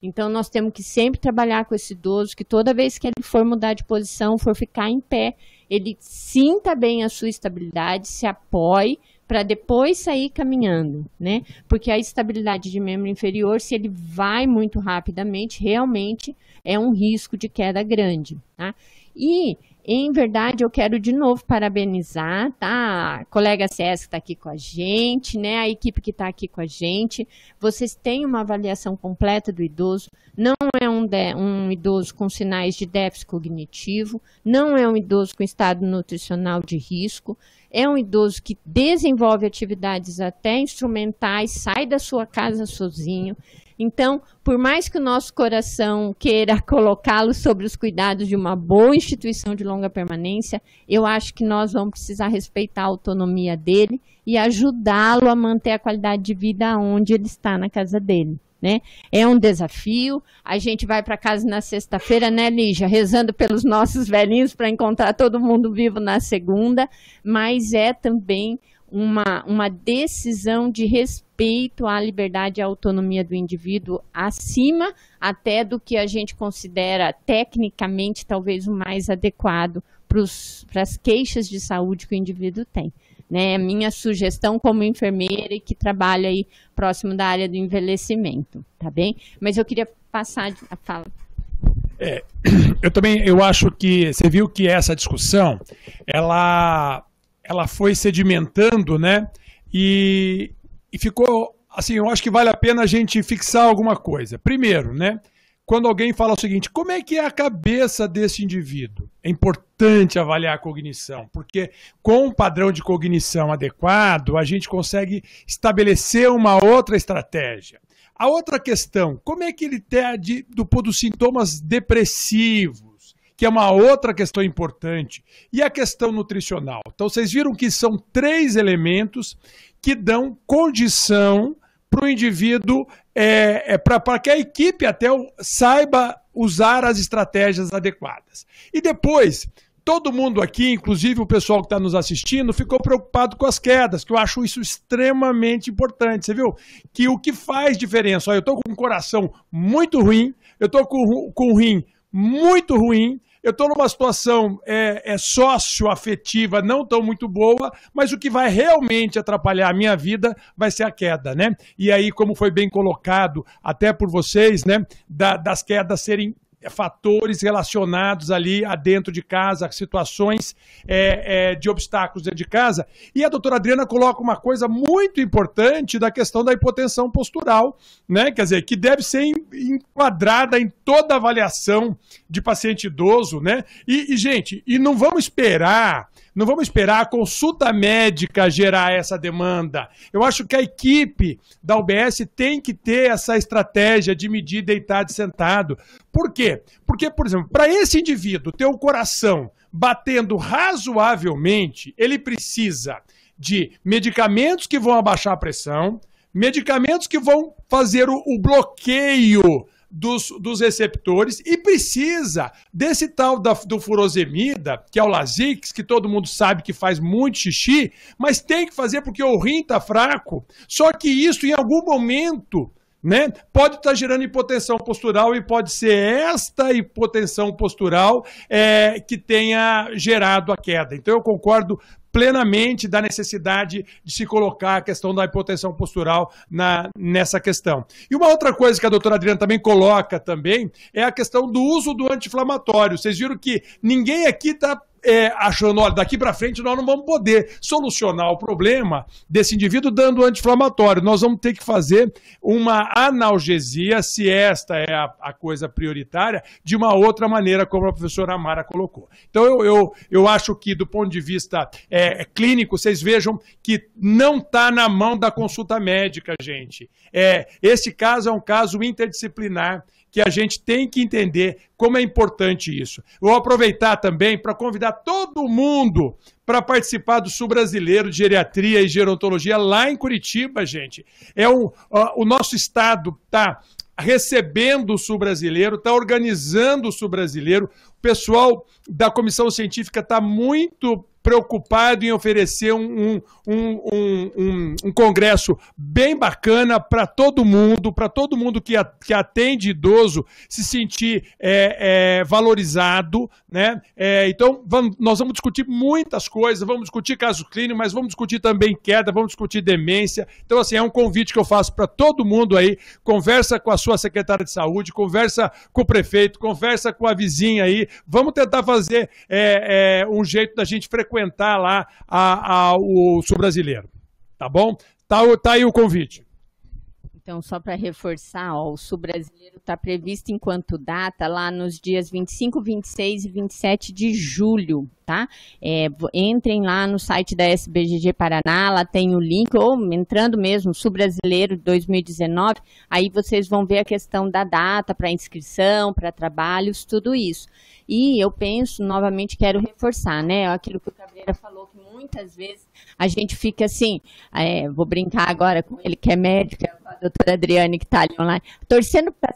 Então, nós temos que sempre trabalhar com esse idoso, que toda vez que ele for mudar de posição, for ficar em pé, ele sinta bem a sua estabilidade, se apoie, para depois sair caminhando, né? Porque a estabilidade de membro inferior, se ele vai muito rapidamente, realmente é um risco de queda grande, tá? E em verdade, eu quero de novo parabenizar, tá? A colega César que está aqui com a gente, né? A equipe que está aqui com a gente. Vocês têm uma avaliação completa do idoso. Não é um, de, um idoso com sinais de déficit cognitivo, não é um idoso com estado nutricional de risco, é um idoso que desenvolve atividades até instrumentais, sai da sua casa sozinho, então, por mais que o nosso coração queira colocá-lo sobre os cuidados de uma boa instituição de longa permanência, eu acho que nós vamos precisar respeitar a autonomia dele e ajudá-lo a manter a qualidade de vida onde ele está na casa dele. Né? É um desafio. A gente vai para casa na sexta-feira, né, Lígia? Rezando pelos nossos velhinhos para encontrar todo mundo vivo na segunda, mas é também uma, uma decisão de respeito à liberdade e à autonomia do indivíduo acima até do que a gente considera tecnicamente talvez o mais adequado para as queixas de saúde que o indivíduo tem. Né? Minha sugestão como enfermeira e que trabalha aí próximo da área do envelhecimento, tá bem? Mas eu queria passar a fala. É, eu também eu acho que você viu que essa discussão ela ela foi sedimentando, né? E, e ficou assim, eu acho que vale a pena a gente fixar alguma coisa. Primeiro, né? Quando alguém fala o seguinte, como é que é a cabeça desse indivíduo? É importante avaliar a cognição, porque com um padrão de cognição adequado, a gente consegue estabelecer uma outra estratégia. A outra questão, como é que ele tem do, dos sintomas depressivos? que é uma outra questão importante, e a questão nutricional. Então, vocês viram que são três elementos que dão condição para o indivíduo, é, é para que a equipe até saiba usar as estratégias adequadas. E depois, todo mundo aqui, inclusive o pessoal que está nos assistindo, ficou preocupado com as quedas, que eu acho isso extremamente importante. Você viu? Que o que faz diferença, ó, eu estou com um coração muito ruim, eu estou com, com um rim muito ruim, eu estou numa situação é, é sócio-afetiva não tão muito boa, mas o que vai realmente atrapalhar a minha vida vai ser a queda, né? E aí, como foi bem colocado até por vocês, né, da, das quedas serem é, fatores relacionados ali a dentro de casa, situações é, é, de obstáculos dentro de casa. E a doutora Adriana coloca uma coisa muito importante da questão da hipotensão postural, né? Quer dizer, que deve ser enquadrada em toda avaliação de paciente idoso, né? E, e gente, e não vamos esperar não vamos esperar a consulta médica gerar essa demanda. Eu acho que a equipe da UBS tem que ter essa estratégia de medir deitado e sentado. Por quê? Porque, por exemplo, para esse indivíduo ter o coração batendo razoavelmente, ele precisa de medicamentos que vão abaixar a pressão, medicamentos que vão fazer o, o bloqueio dos, dos receptores e precisa desse tal da, do furosemida, que é o Lasix, que todo mundo sabe que faz muito xixi, mas tem que fazer porque o rim está fraco. Só que isso, em algum momento, né? Pode estar tá gerando hipotensão postural e pode ser esta hipotensão postural é, que tenha gerado a queda. Então eu concordo plenamente da necessidade de se colocar a questão da hipotensão postural na, nessa questão. E uma outra coisa que a doutora Adriana também coloca também é a questão do uso do anti-inflamatório. Vocês viram que ninguém aqui está é, achando, olha, daqui para frente nós não vamos poder solucionar o problema desse indivíduo dando anti-inflamatório. Nós vamos ter que fazer uma analgesia, se esta é a, a, coisa prioritária, de uma outra maneira, como a professora Amara colocou. Então, eu, eu, eu acho que, do ponto de vista é, clínico, vocês vejam que não está na mão da consulta médica, gente. É, esse caso é um caso interdisciplinar que a gente tem que entender como é importante isso. Vou aproveitar também para convidar todo mundo para participar do Sul Brasileiro de Geriatria e Gerontologia lá em Curitiba, gente. É o nosso estado está recebendo o Sul Brasileiro, está organizando o Sul Brasileiro. O pessoal da comissão científica está muito preocupado em oferecer um, um, um, um congresso bem bacana para todo mundo, para todo mundo que, a, que atende idoso se sentir é, é, valorizado. Né? É, então, vamos, nós vamos discutir muitas coisas, vamos discutir casos clínicos, mas vamos discutir também queda, vamos discutir demência. Então, assim, é um convite que eu faço para todo mundo aí. Conversa com a sua secretária de saúde, conversa com o prefeito, conversa com a vizinha aí. Vamos tentar fazer é, é, um jeito da gente frequentar frequentar lá a, a, o Sul Brasileiro. Tá bom? Tá, tá aí o convite. Então, só para reforçar, ó, o Sul brasileiro está previsto enquanto data lá nos dias 25, 26 e 27 de julho, tá? É, entrem lá no site da SBGG Paraná, lá tem o link, ou entrando mesmo, Sul Brasileiro 2019, aí vocês vão ver a questão da data para inscrição, para trabalhos, tudo isso. E eu penso, novamente, quero reforçar, né? Aquilo que o Cabreira falou, que muitas vezes a gente fica assim, é, vou brincar agora com ele que é médico, é doutora Adriane, que está ali online, torcendo para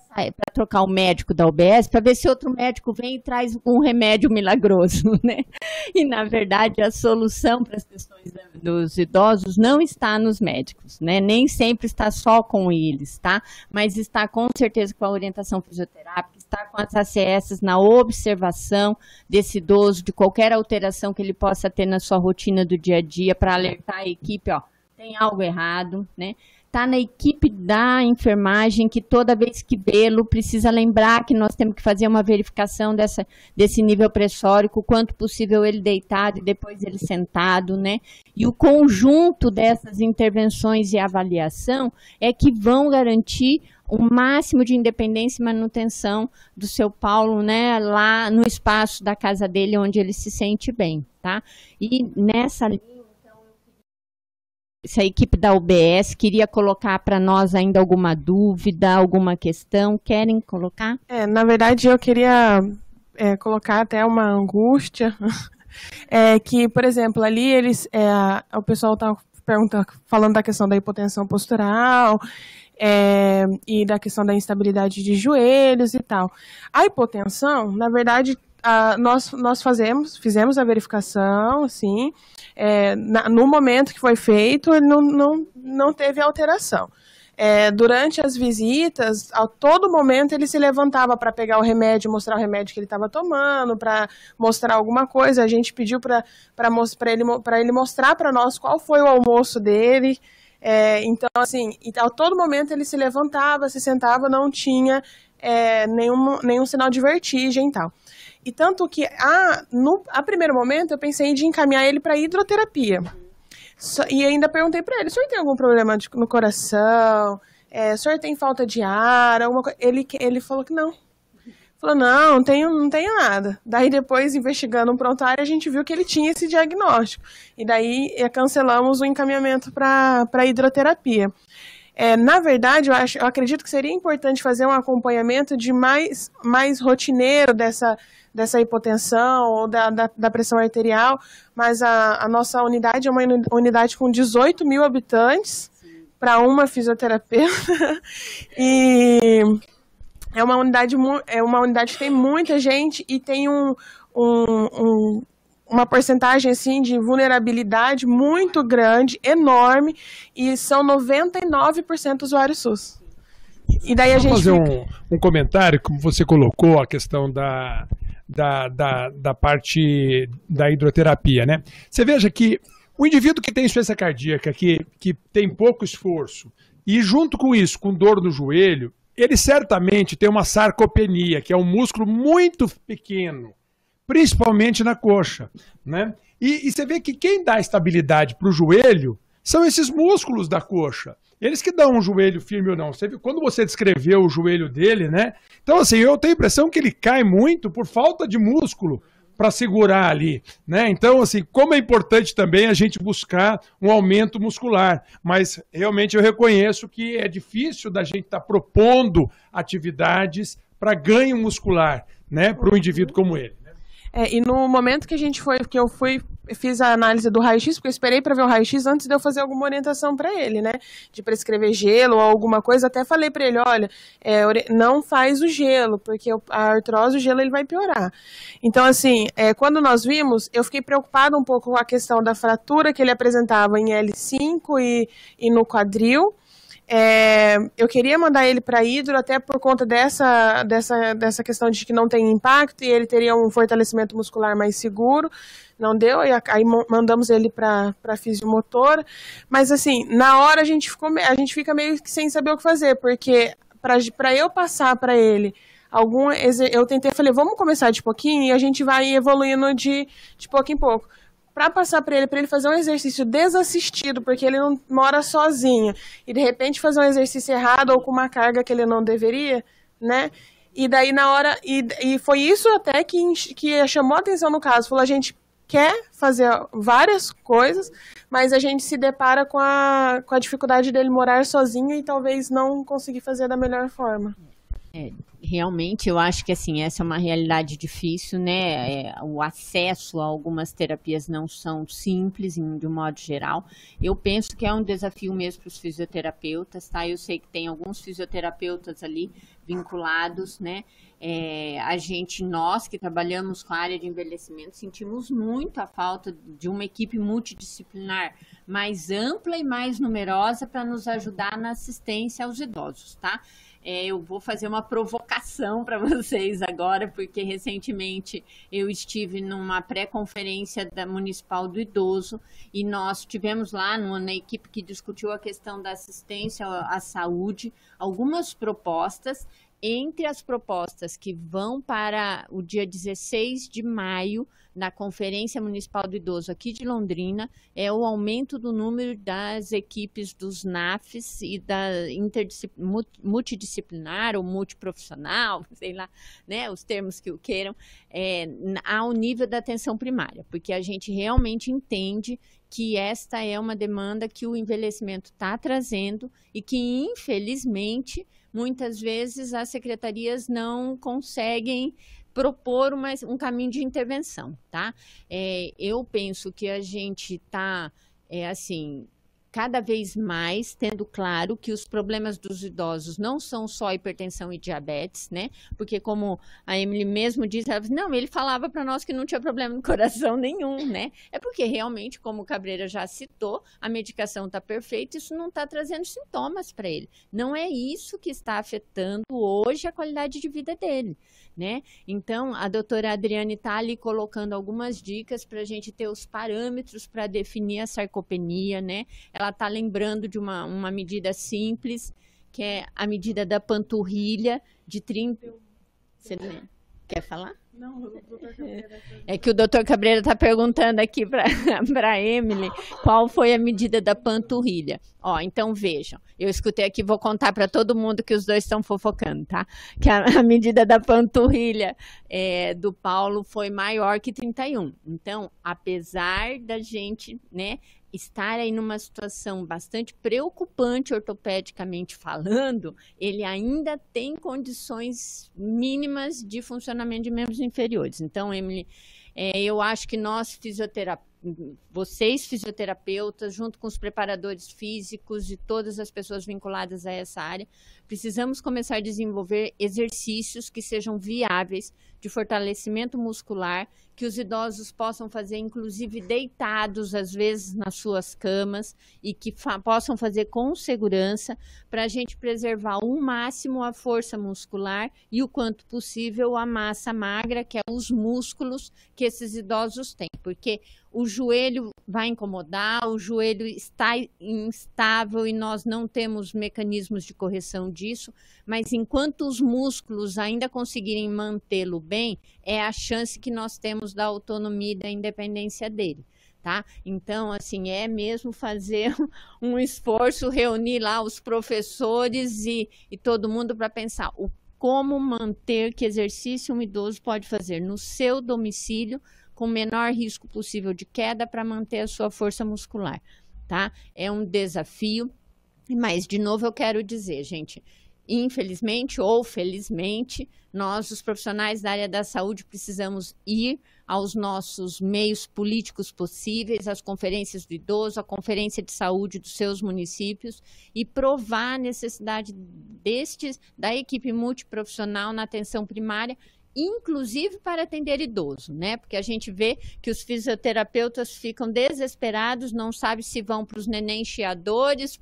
trocar o médico da UBS, para ver se outro médico vem e traz um remédio milagroso, né? E, na verdade, a solução para as questões dos idosos não está nos médicos, né? Nem sempre está só com eles, tá? Mas está com certeza com a orientação fisioterápica, está com as ACS na observação desse idoso, de qualquer alteração que ele possa ter na sua rotina do dia a dia, para alertar a equipe, ó, tem algo errado, né? está na equipe da enfermagem, que toda vez que vê-lo, precisa lembrar que nós temos que fazer uma verificação dessa, desse nível pressórico, quanto possível ele deitado e depois ele sentado, né? E o conjunto dessas intervenções e avaliação é que vão garantir o máximo de independência e manutenção do seu Paulo, né, lá no espaço da casa dele, onde ele se sente bem, tá? E nessa linha se a equipe da UBS queria colocar para nós ainda alguma dúvida, alguma questão, querem colocar? É, na verdade, eu queria é, colocar até uma angústia, é, que, por exemplo, ali eles, é, o pessoal está perguntando, falando da questão da hipotensão postural é, e da questão da instabilidade de joelhos e tal. A hipotensão, na verdade, nós, nós fazemos, fizemos a verificação, sim, é, na, no momento que foi feito, ele não, não, não teve alteração. É, durante as visitas, a todo momento ele se levantava para pegar o remédio, mostrar o remédio que ele estava tomando, para mostrar alguma coisa. A gente pediu para ele, ele mostrar para nós qual foi o almoço dele. É, então, assim, a todo momento ele se levantava, se sentava, não tinha é, nenhum, nenhum sinal de vertigem e tal. E tanto que, a, no, a primeiro momento, eu pensei em encaminhar ele para hidroterapia. So, e ainda perguntei para ele, o senhor tem algum problema de, no coração? É, o senhor tem falta de ar? Alguma ele, ele falou que não. Falou, não, não tenho, não tenho nada. Daí depois, investigando um prontuário, a gente viu que ele tinha esse diagnóstico. E daí é, cancelamos o encaminhamento para hidroterapia. É, na verdade, eu, acho, eu acredito que seria importante fazer um acompanhamento de mais, mais rotineiro dessa, dessa hipotensão ou da, da, da pressão arterial, mas a, a, nossa unidade é uma unidade com 18 mil habitantes para uma fisioterapeuta e é uma unidade é uma unidade que tem muita gente e tem um, um, um uma porcentagem assim de vulnerabilidade muito grande, enorme, e são 99% usuários SUS. E daí a gente fazer um, um comentário, como você colocou a questão da, da, da, da parte da hidroterapia, né? Você veja que o indivíduo que tem insuficiência cardíaca, que, que tem pouco esforço, e junto com isso, com dor no joelho, ele certamente tem uma sarcopenia, que é um músculo muito pequeno principalmente na coxa. Né? E, e você vê que quem dá estabilidade para o joelho são esses músculos da coxa. Eles que dão um joelho firme ou não. Você viu quando você descreveu o joelho dele, né? Então, assim, eu tenho a impressão que ele cai muito por falta de músculo para segurar ali, né? Então, assim, como é importante também a gente buscar um aumento muscular, mas realmente eu reconheço que é difícil da gente estar tá propondo atividades para ganho muscular, né, para um indivíduo como ele. É, e no momento que a gente foi, que eu fui fiz a análise do raio-x, porque eu esperei para ver o raio-x antes de eu fazer alguma orientação para ele, né? De prescrever gelo ou alguma coisa. Até falei para ele: olha, é, não faz o gelo, porque a artrose, o gelo, ele vai piorar. Então, assim, é, quando nós vimos, eu fiquei preocupada um pouco com a questão da fratura que ele apresentava em L5 e, e no quadril é, eu queria mandar ele para Hidro até por conta dessa, dessa, dessa questão de que não tem impacto e ele teria um fortalecimento muscular mais seguro. Não deu, e aí mandamos ele para fisiomotora. Mas assim, na hora a gente, ficou, a gente fica meio que sem saber o que fazer, porque para eu passar para ele algum. Eu tentei, falei, vamos começar de pouquinho e a gente vai evoluindo de, de pouco em pouco para passar para ele, para ele fazer um exercício desassistido, porque ele não mora sozinho, e de repente fazer um exercício errado ou com uma carga que ele não deveria, né? E daí na hora, e, e foi isso até que, que chamou atenção no caso, falou, a gente quer fazer várias coisas, mas a gente se depara com a, com a dificuldade dele morar sozinho e talvez não conseguir fazer da melhor forma. É, realmente, eu acho que assim essa é uma realidade difícil, né? É, o acesso a algumas terapias não são simples, de um modo geral. Eu penso que é um desafio mesmo para os fisioterapeutas, tá? Eu sei que tem alguns fisioterapeutas ali vinculados, né? É, a gente, nós que trabalhamos com a área de envelhecimento, sentimos muito a falta de uma equipe multidisciplinar mais ampla e mais numerosa para nos ajudar na assistência aos idosos, tá? É, eu vou fazer uma provocação para vocês agora, porque recentemente eu estive numa pré-conferência da Municipal do Idoso e nós tivemos lá na equipe que discutiu a questão da assistência à saúde algumas propostas. Entre as propostas que vão para o dia 16 de maio, na Conferência Municipal do Idoso aqui de Londrina é o aumento do número das equipes dos NAFs e da multidisciplinar ou multiprofissional, sei lá, né, os termos que o queiram, é, ao nível da atenção primária, porque a gente realmente entende que esta é uma demanda que o envelhecimento está trazendo e que, infelizmente, muitas vezes as secretarias não conseguem propor uma, um caminho de intervenção, tá? É, eu penso que a gente está, é, assim, cada vez mais tendo claro que os problemas dos idosos não são só hipertensão e diabetes, né? Porque como a Emily mesmo disse, ela, não, ele falava para nós que não tinha problema no coração nenhum, né? É porque realmente, como o Cabreira já citou, a medicação está perfeita, isso não está trazendo sintomas para ele. Não é isso que está afetando hoje a qualidade de vida dele, né? Então, a doutora Adriane está ali colocando algumas dicas para a gente ter os parâmetros para definir a sarcopenia, né? Ela ela está lembrando de uma, uma medida simples, que é a medida da panturrilha de 30. Você quer falar? Não, o doutor tá É que o doutor Cabreira está perguntando aqui para a Emily qual foi a medida da panturrilha. Ó, então vejam, eu escutei aqui, vou contar para todo mundo que os dois estão fofocando, tá? Que a, a medida da panturrilha é, do Paulo foi maior que 31. Então, apesar da gente, né, estar aí numa situação bastante preocupante ortopedicamente falando, ele ainda tem condições mínimas de funcionamento de membros inferiores. Então, Emily, é, eu acho que nós fisioterapeutas vocês fisioterapeutas, junto com os preparadores físicos e todas as pessoas vinculadas a essa área, precisamos começar a desenvolver exercícios que sejam viáveis de fortalecimento muscular, que os idosos possam fazer, inclusive deitados, às vezes nas suas camas, e que fa possam fazer com segurança, para a gente preservar o máximo a força muscular e o quanto possível a massa magra, que é os músculos que esses idosos têm, porque o joelho vai incomodar, o joelho está instável e nós não temos mecanismos de correção disso, mas enquanto os músculos ainda conseguirem mantê-lo bem, bem, é a chance que nós temos da autonomia e da independência dele. Tá? Então, assim, é mesmo fazer um esforço, reunir lá os professores e, e todo mundo para pensar o, como manter que exercício um idoso pode fazer no seu domicílio com o menor risco possível de queda para manter a sua força muscular, tá? É um desafio, mas de novo eu quero dizer, gente, infelizmente ou felizmente, nós, os profissionais da área da saúde, precisamos ir aos nossos meios políticos possíveis, às conferências do idoso, à conferência de saúde dos seus municípios e provar a necessidade destes da equipe multiprofissional na atenção primária inclusive para atender idoso, né? Porque a gente vê que os fisioterapeutas ficam desesperados, não sabe se vão para os neném chiadores,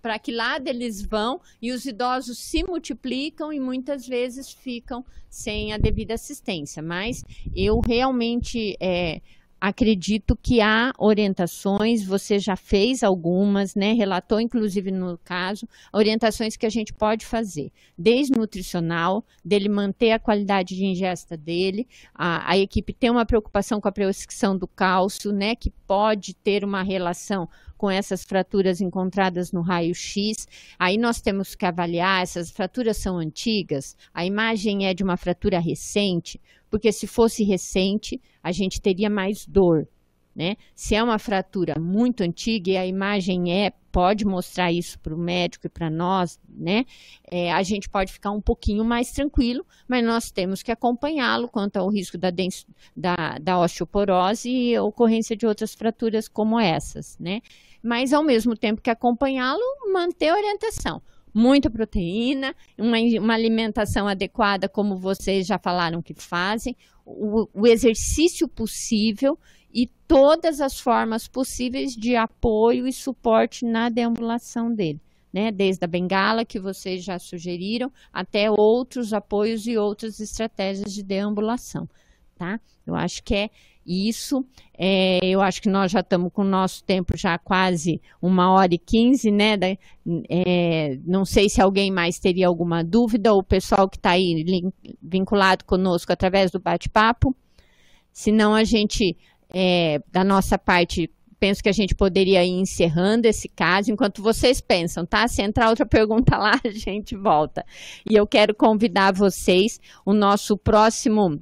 para que lado eles vão, e os idosos se multiplicam e muitas vezes ficam sem a devida assistência. Mas eu realmente é, Acredito que há orientações, você já fez algumas, né? Relatou, inclusive, no caso, orientações que a gente pode fazer, desde nutricional, dele manter a qualidade de ingesta dele, a, a equipe tem uma preocupação com a prescrição do cálcio, né? Que pode ter uma relação com essas fraturas encontradas no raio-x. Aí nós temos que avaliar, essas fraturas são antigas, a imagem é de uma fratura recente, porque se fosse recente, a gente teria mais dor. Né? Se é uma fratura muito antiga e a imagem é, pode mostrar isso para o médico e para nós, né? É, a gente pode ficar um pouquinho mais tranquilo, mas nós temos que acompanhá-lo quanto ao risco da, dens, da, da osteoporose e ocorrência de outras fraturas como essas, né? Mas ao mesmo tempo que acompanhá-lo, manter a orientação muita proteína, uma, uma alimentação adequada, como vocês já falaram que fazem, o, o exercício possível e todas as formas possíveis de apoio e suporte na deambulação dele. Né, desde a bengala, que vocês já sugeriram, até outros apoios e outras estratégias de deambulação. Tá? Eu acho que é isso. É, eu acho que nós já estamos com o nosso tempo já quase uma hora e quinze, né? é, não sei se alguém mais teria alguma dúvida, ou o pessoal que está aí vinculado conosco através do bate-papo. Se não, a gente, é, da nossa parte, penso que a gente poderia ir encerrando esse caso enquanto vocês pensam, tá? Se entrar outra pergunta lá, a gente volta. E eu quero convidar vocês, o nosso próximo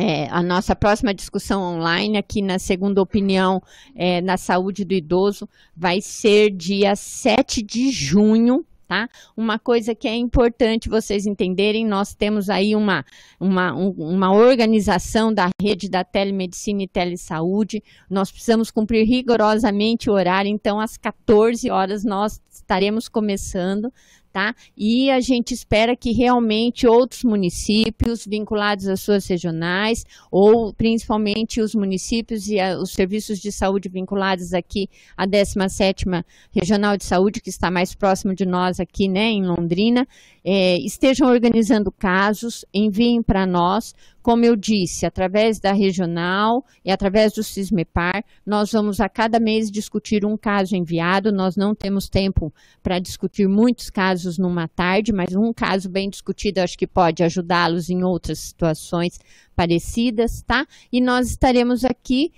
é, a nossa próxima discussão online aqui na Segunda Opinião é, na Saúde do Idoso vai ser dia 7 de junho. Tá? Uma coisa que é importante vocês entenderem, nós temos aí uma, uma, um, uma organização da rede da telemedicina e telesaúde, nós precisamos cumprir rigorosamente o horário, então às 14 horas nós estaremos começando, tá? E a gente espera que realmente outros municípios vinculados às suas regionais ou principalmente os municípios e a, os serviços de saúde vinculados aqui à 17ª Regional de Saúde, que está mais próximo de nós aqui, né, em Londrina, é, estejam organizando casos, enviem para nós. Como eu disse, através da regional e através do CISMEPAR, nós vamos a cada mês discutir um caso enviado. Nós não temos tempo para discutir muitos casos numa tarde, mas um caso bem discutido acho que pode ajudá-los em outras situações parecidas, tá? E nós estaremos aqui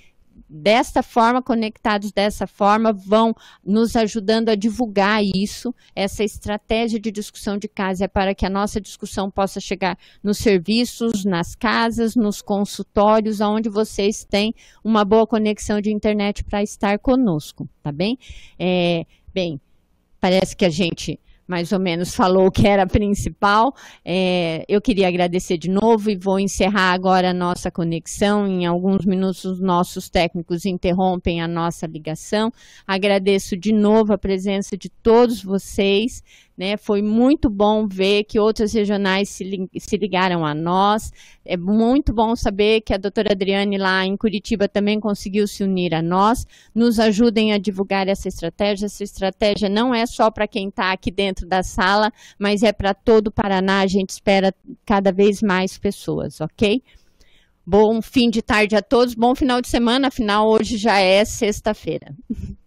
desta forma, conectados dessa forma, vão nos ajudando a divulgar isso. Essa estratégia de discussão de casa é para que a nossa discussão possa chegar nos serviços, nas casas, nos consultórios, onde vocês têm uma boa conexão de internet para estar conosco, tá bem? É, bem, parece que a gente mais ou menos falou o que era principal. É, eu queria agradecer de novo e vou encerrar agora a nossa conexão. Em alguns minutos, os nossos técnicos interrompem a nossa ligação. Agradeço de novo a presença de todos vocês. Né? Foi muito bom ver que outras regionais se, li se ligaram a nós. É muito bom saber que a doutora Adriane lá em Curitiba também conseguiu se unir a nós. Nos ajudem a divulgar essa estratégia. Essa estratégia não é só para quem está aqui dentro da sala, mas é para todo o Paraná. A gente espera cada vez mais pessoas, ok? Bom fim de tarde a todos, bom final de semana, afinal hoje já é sexta-feira.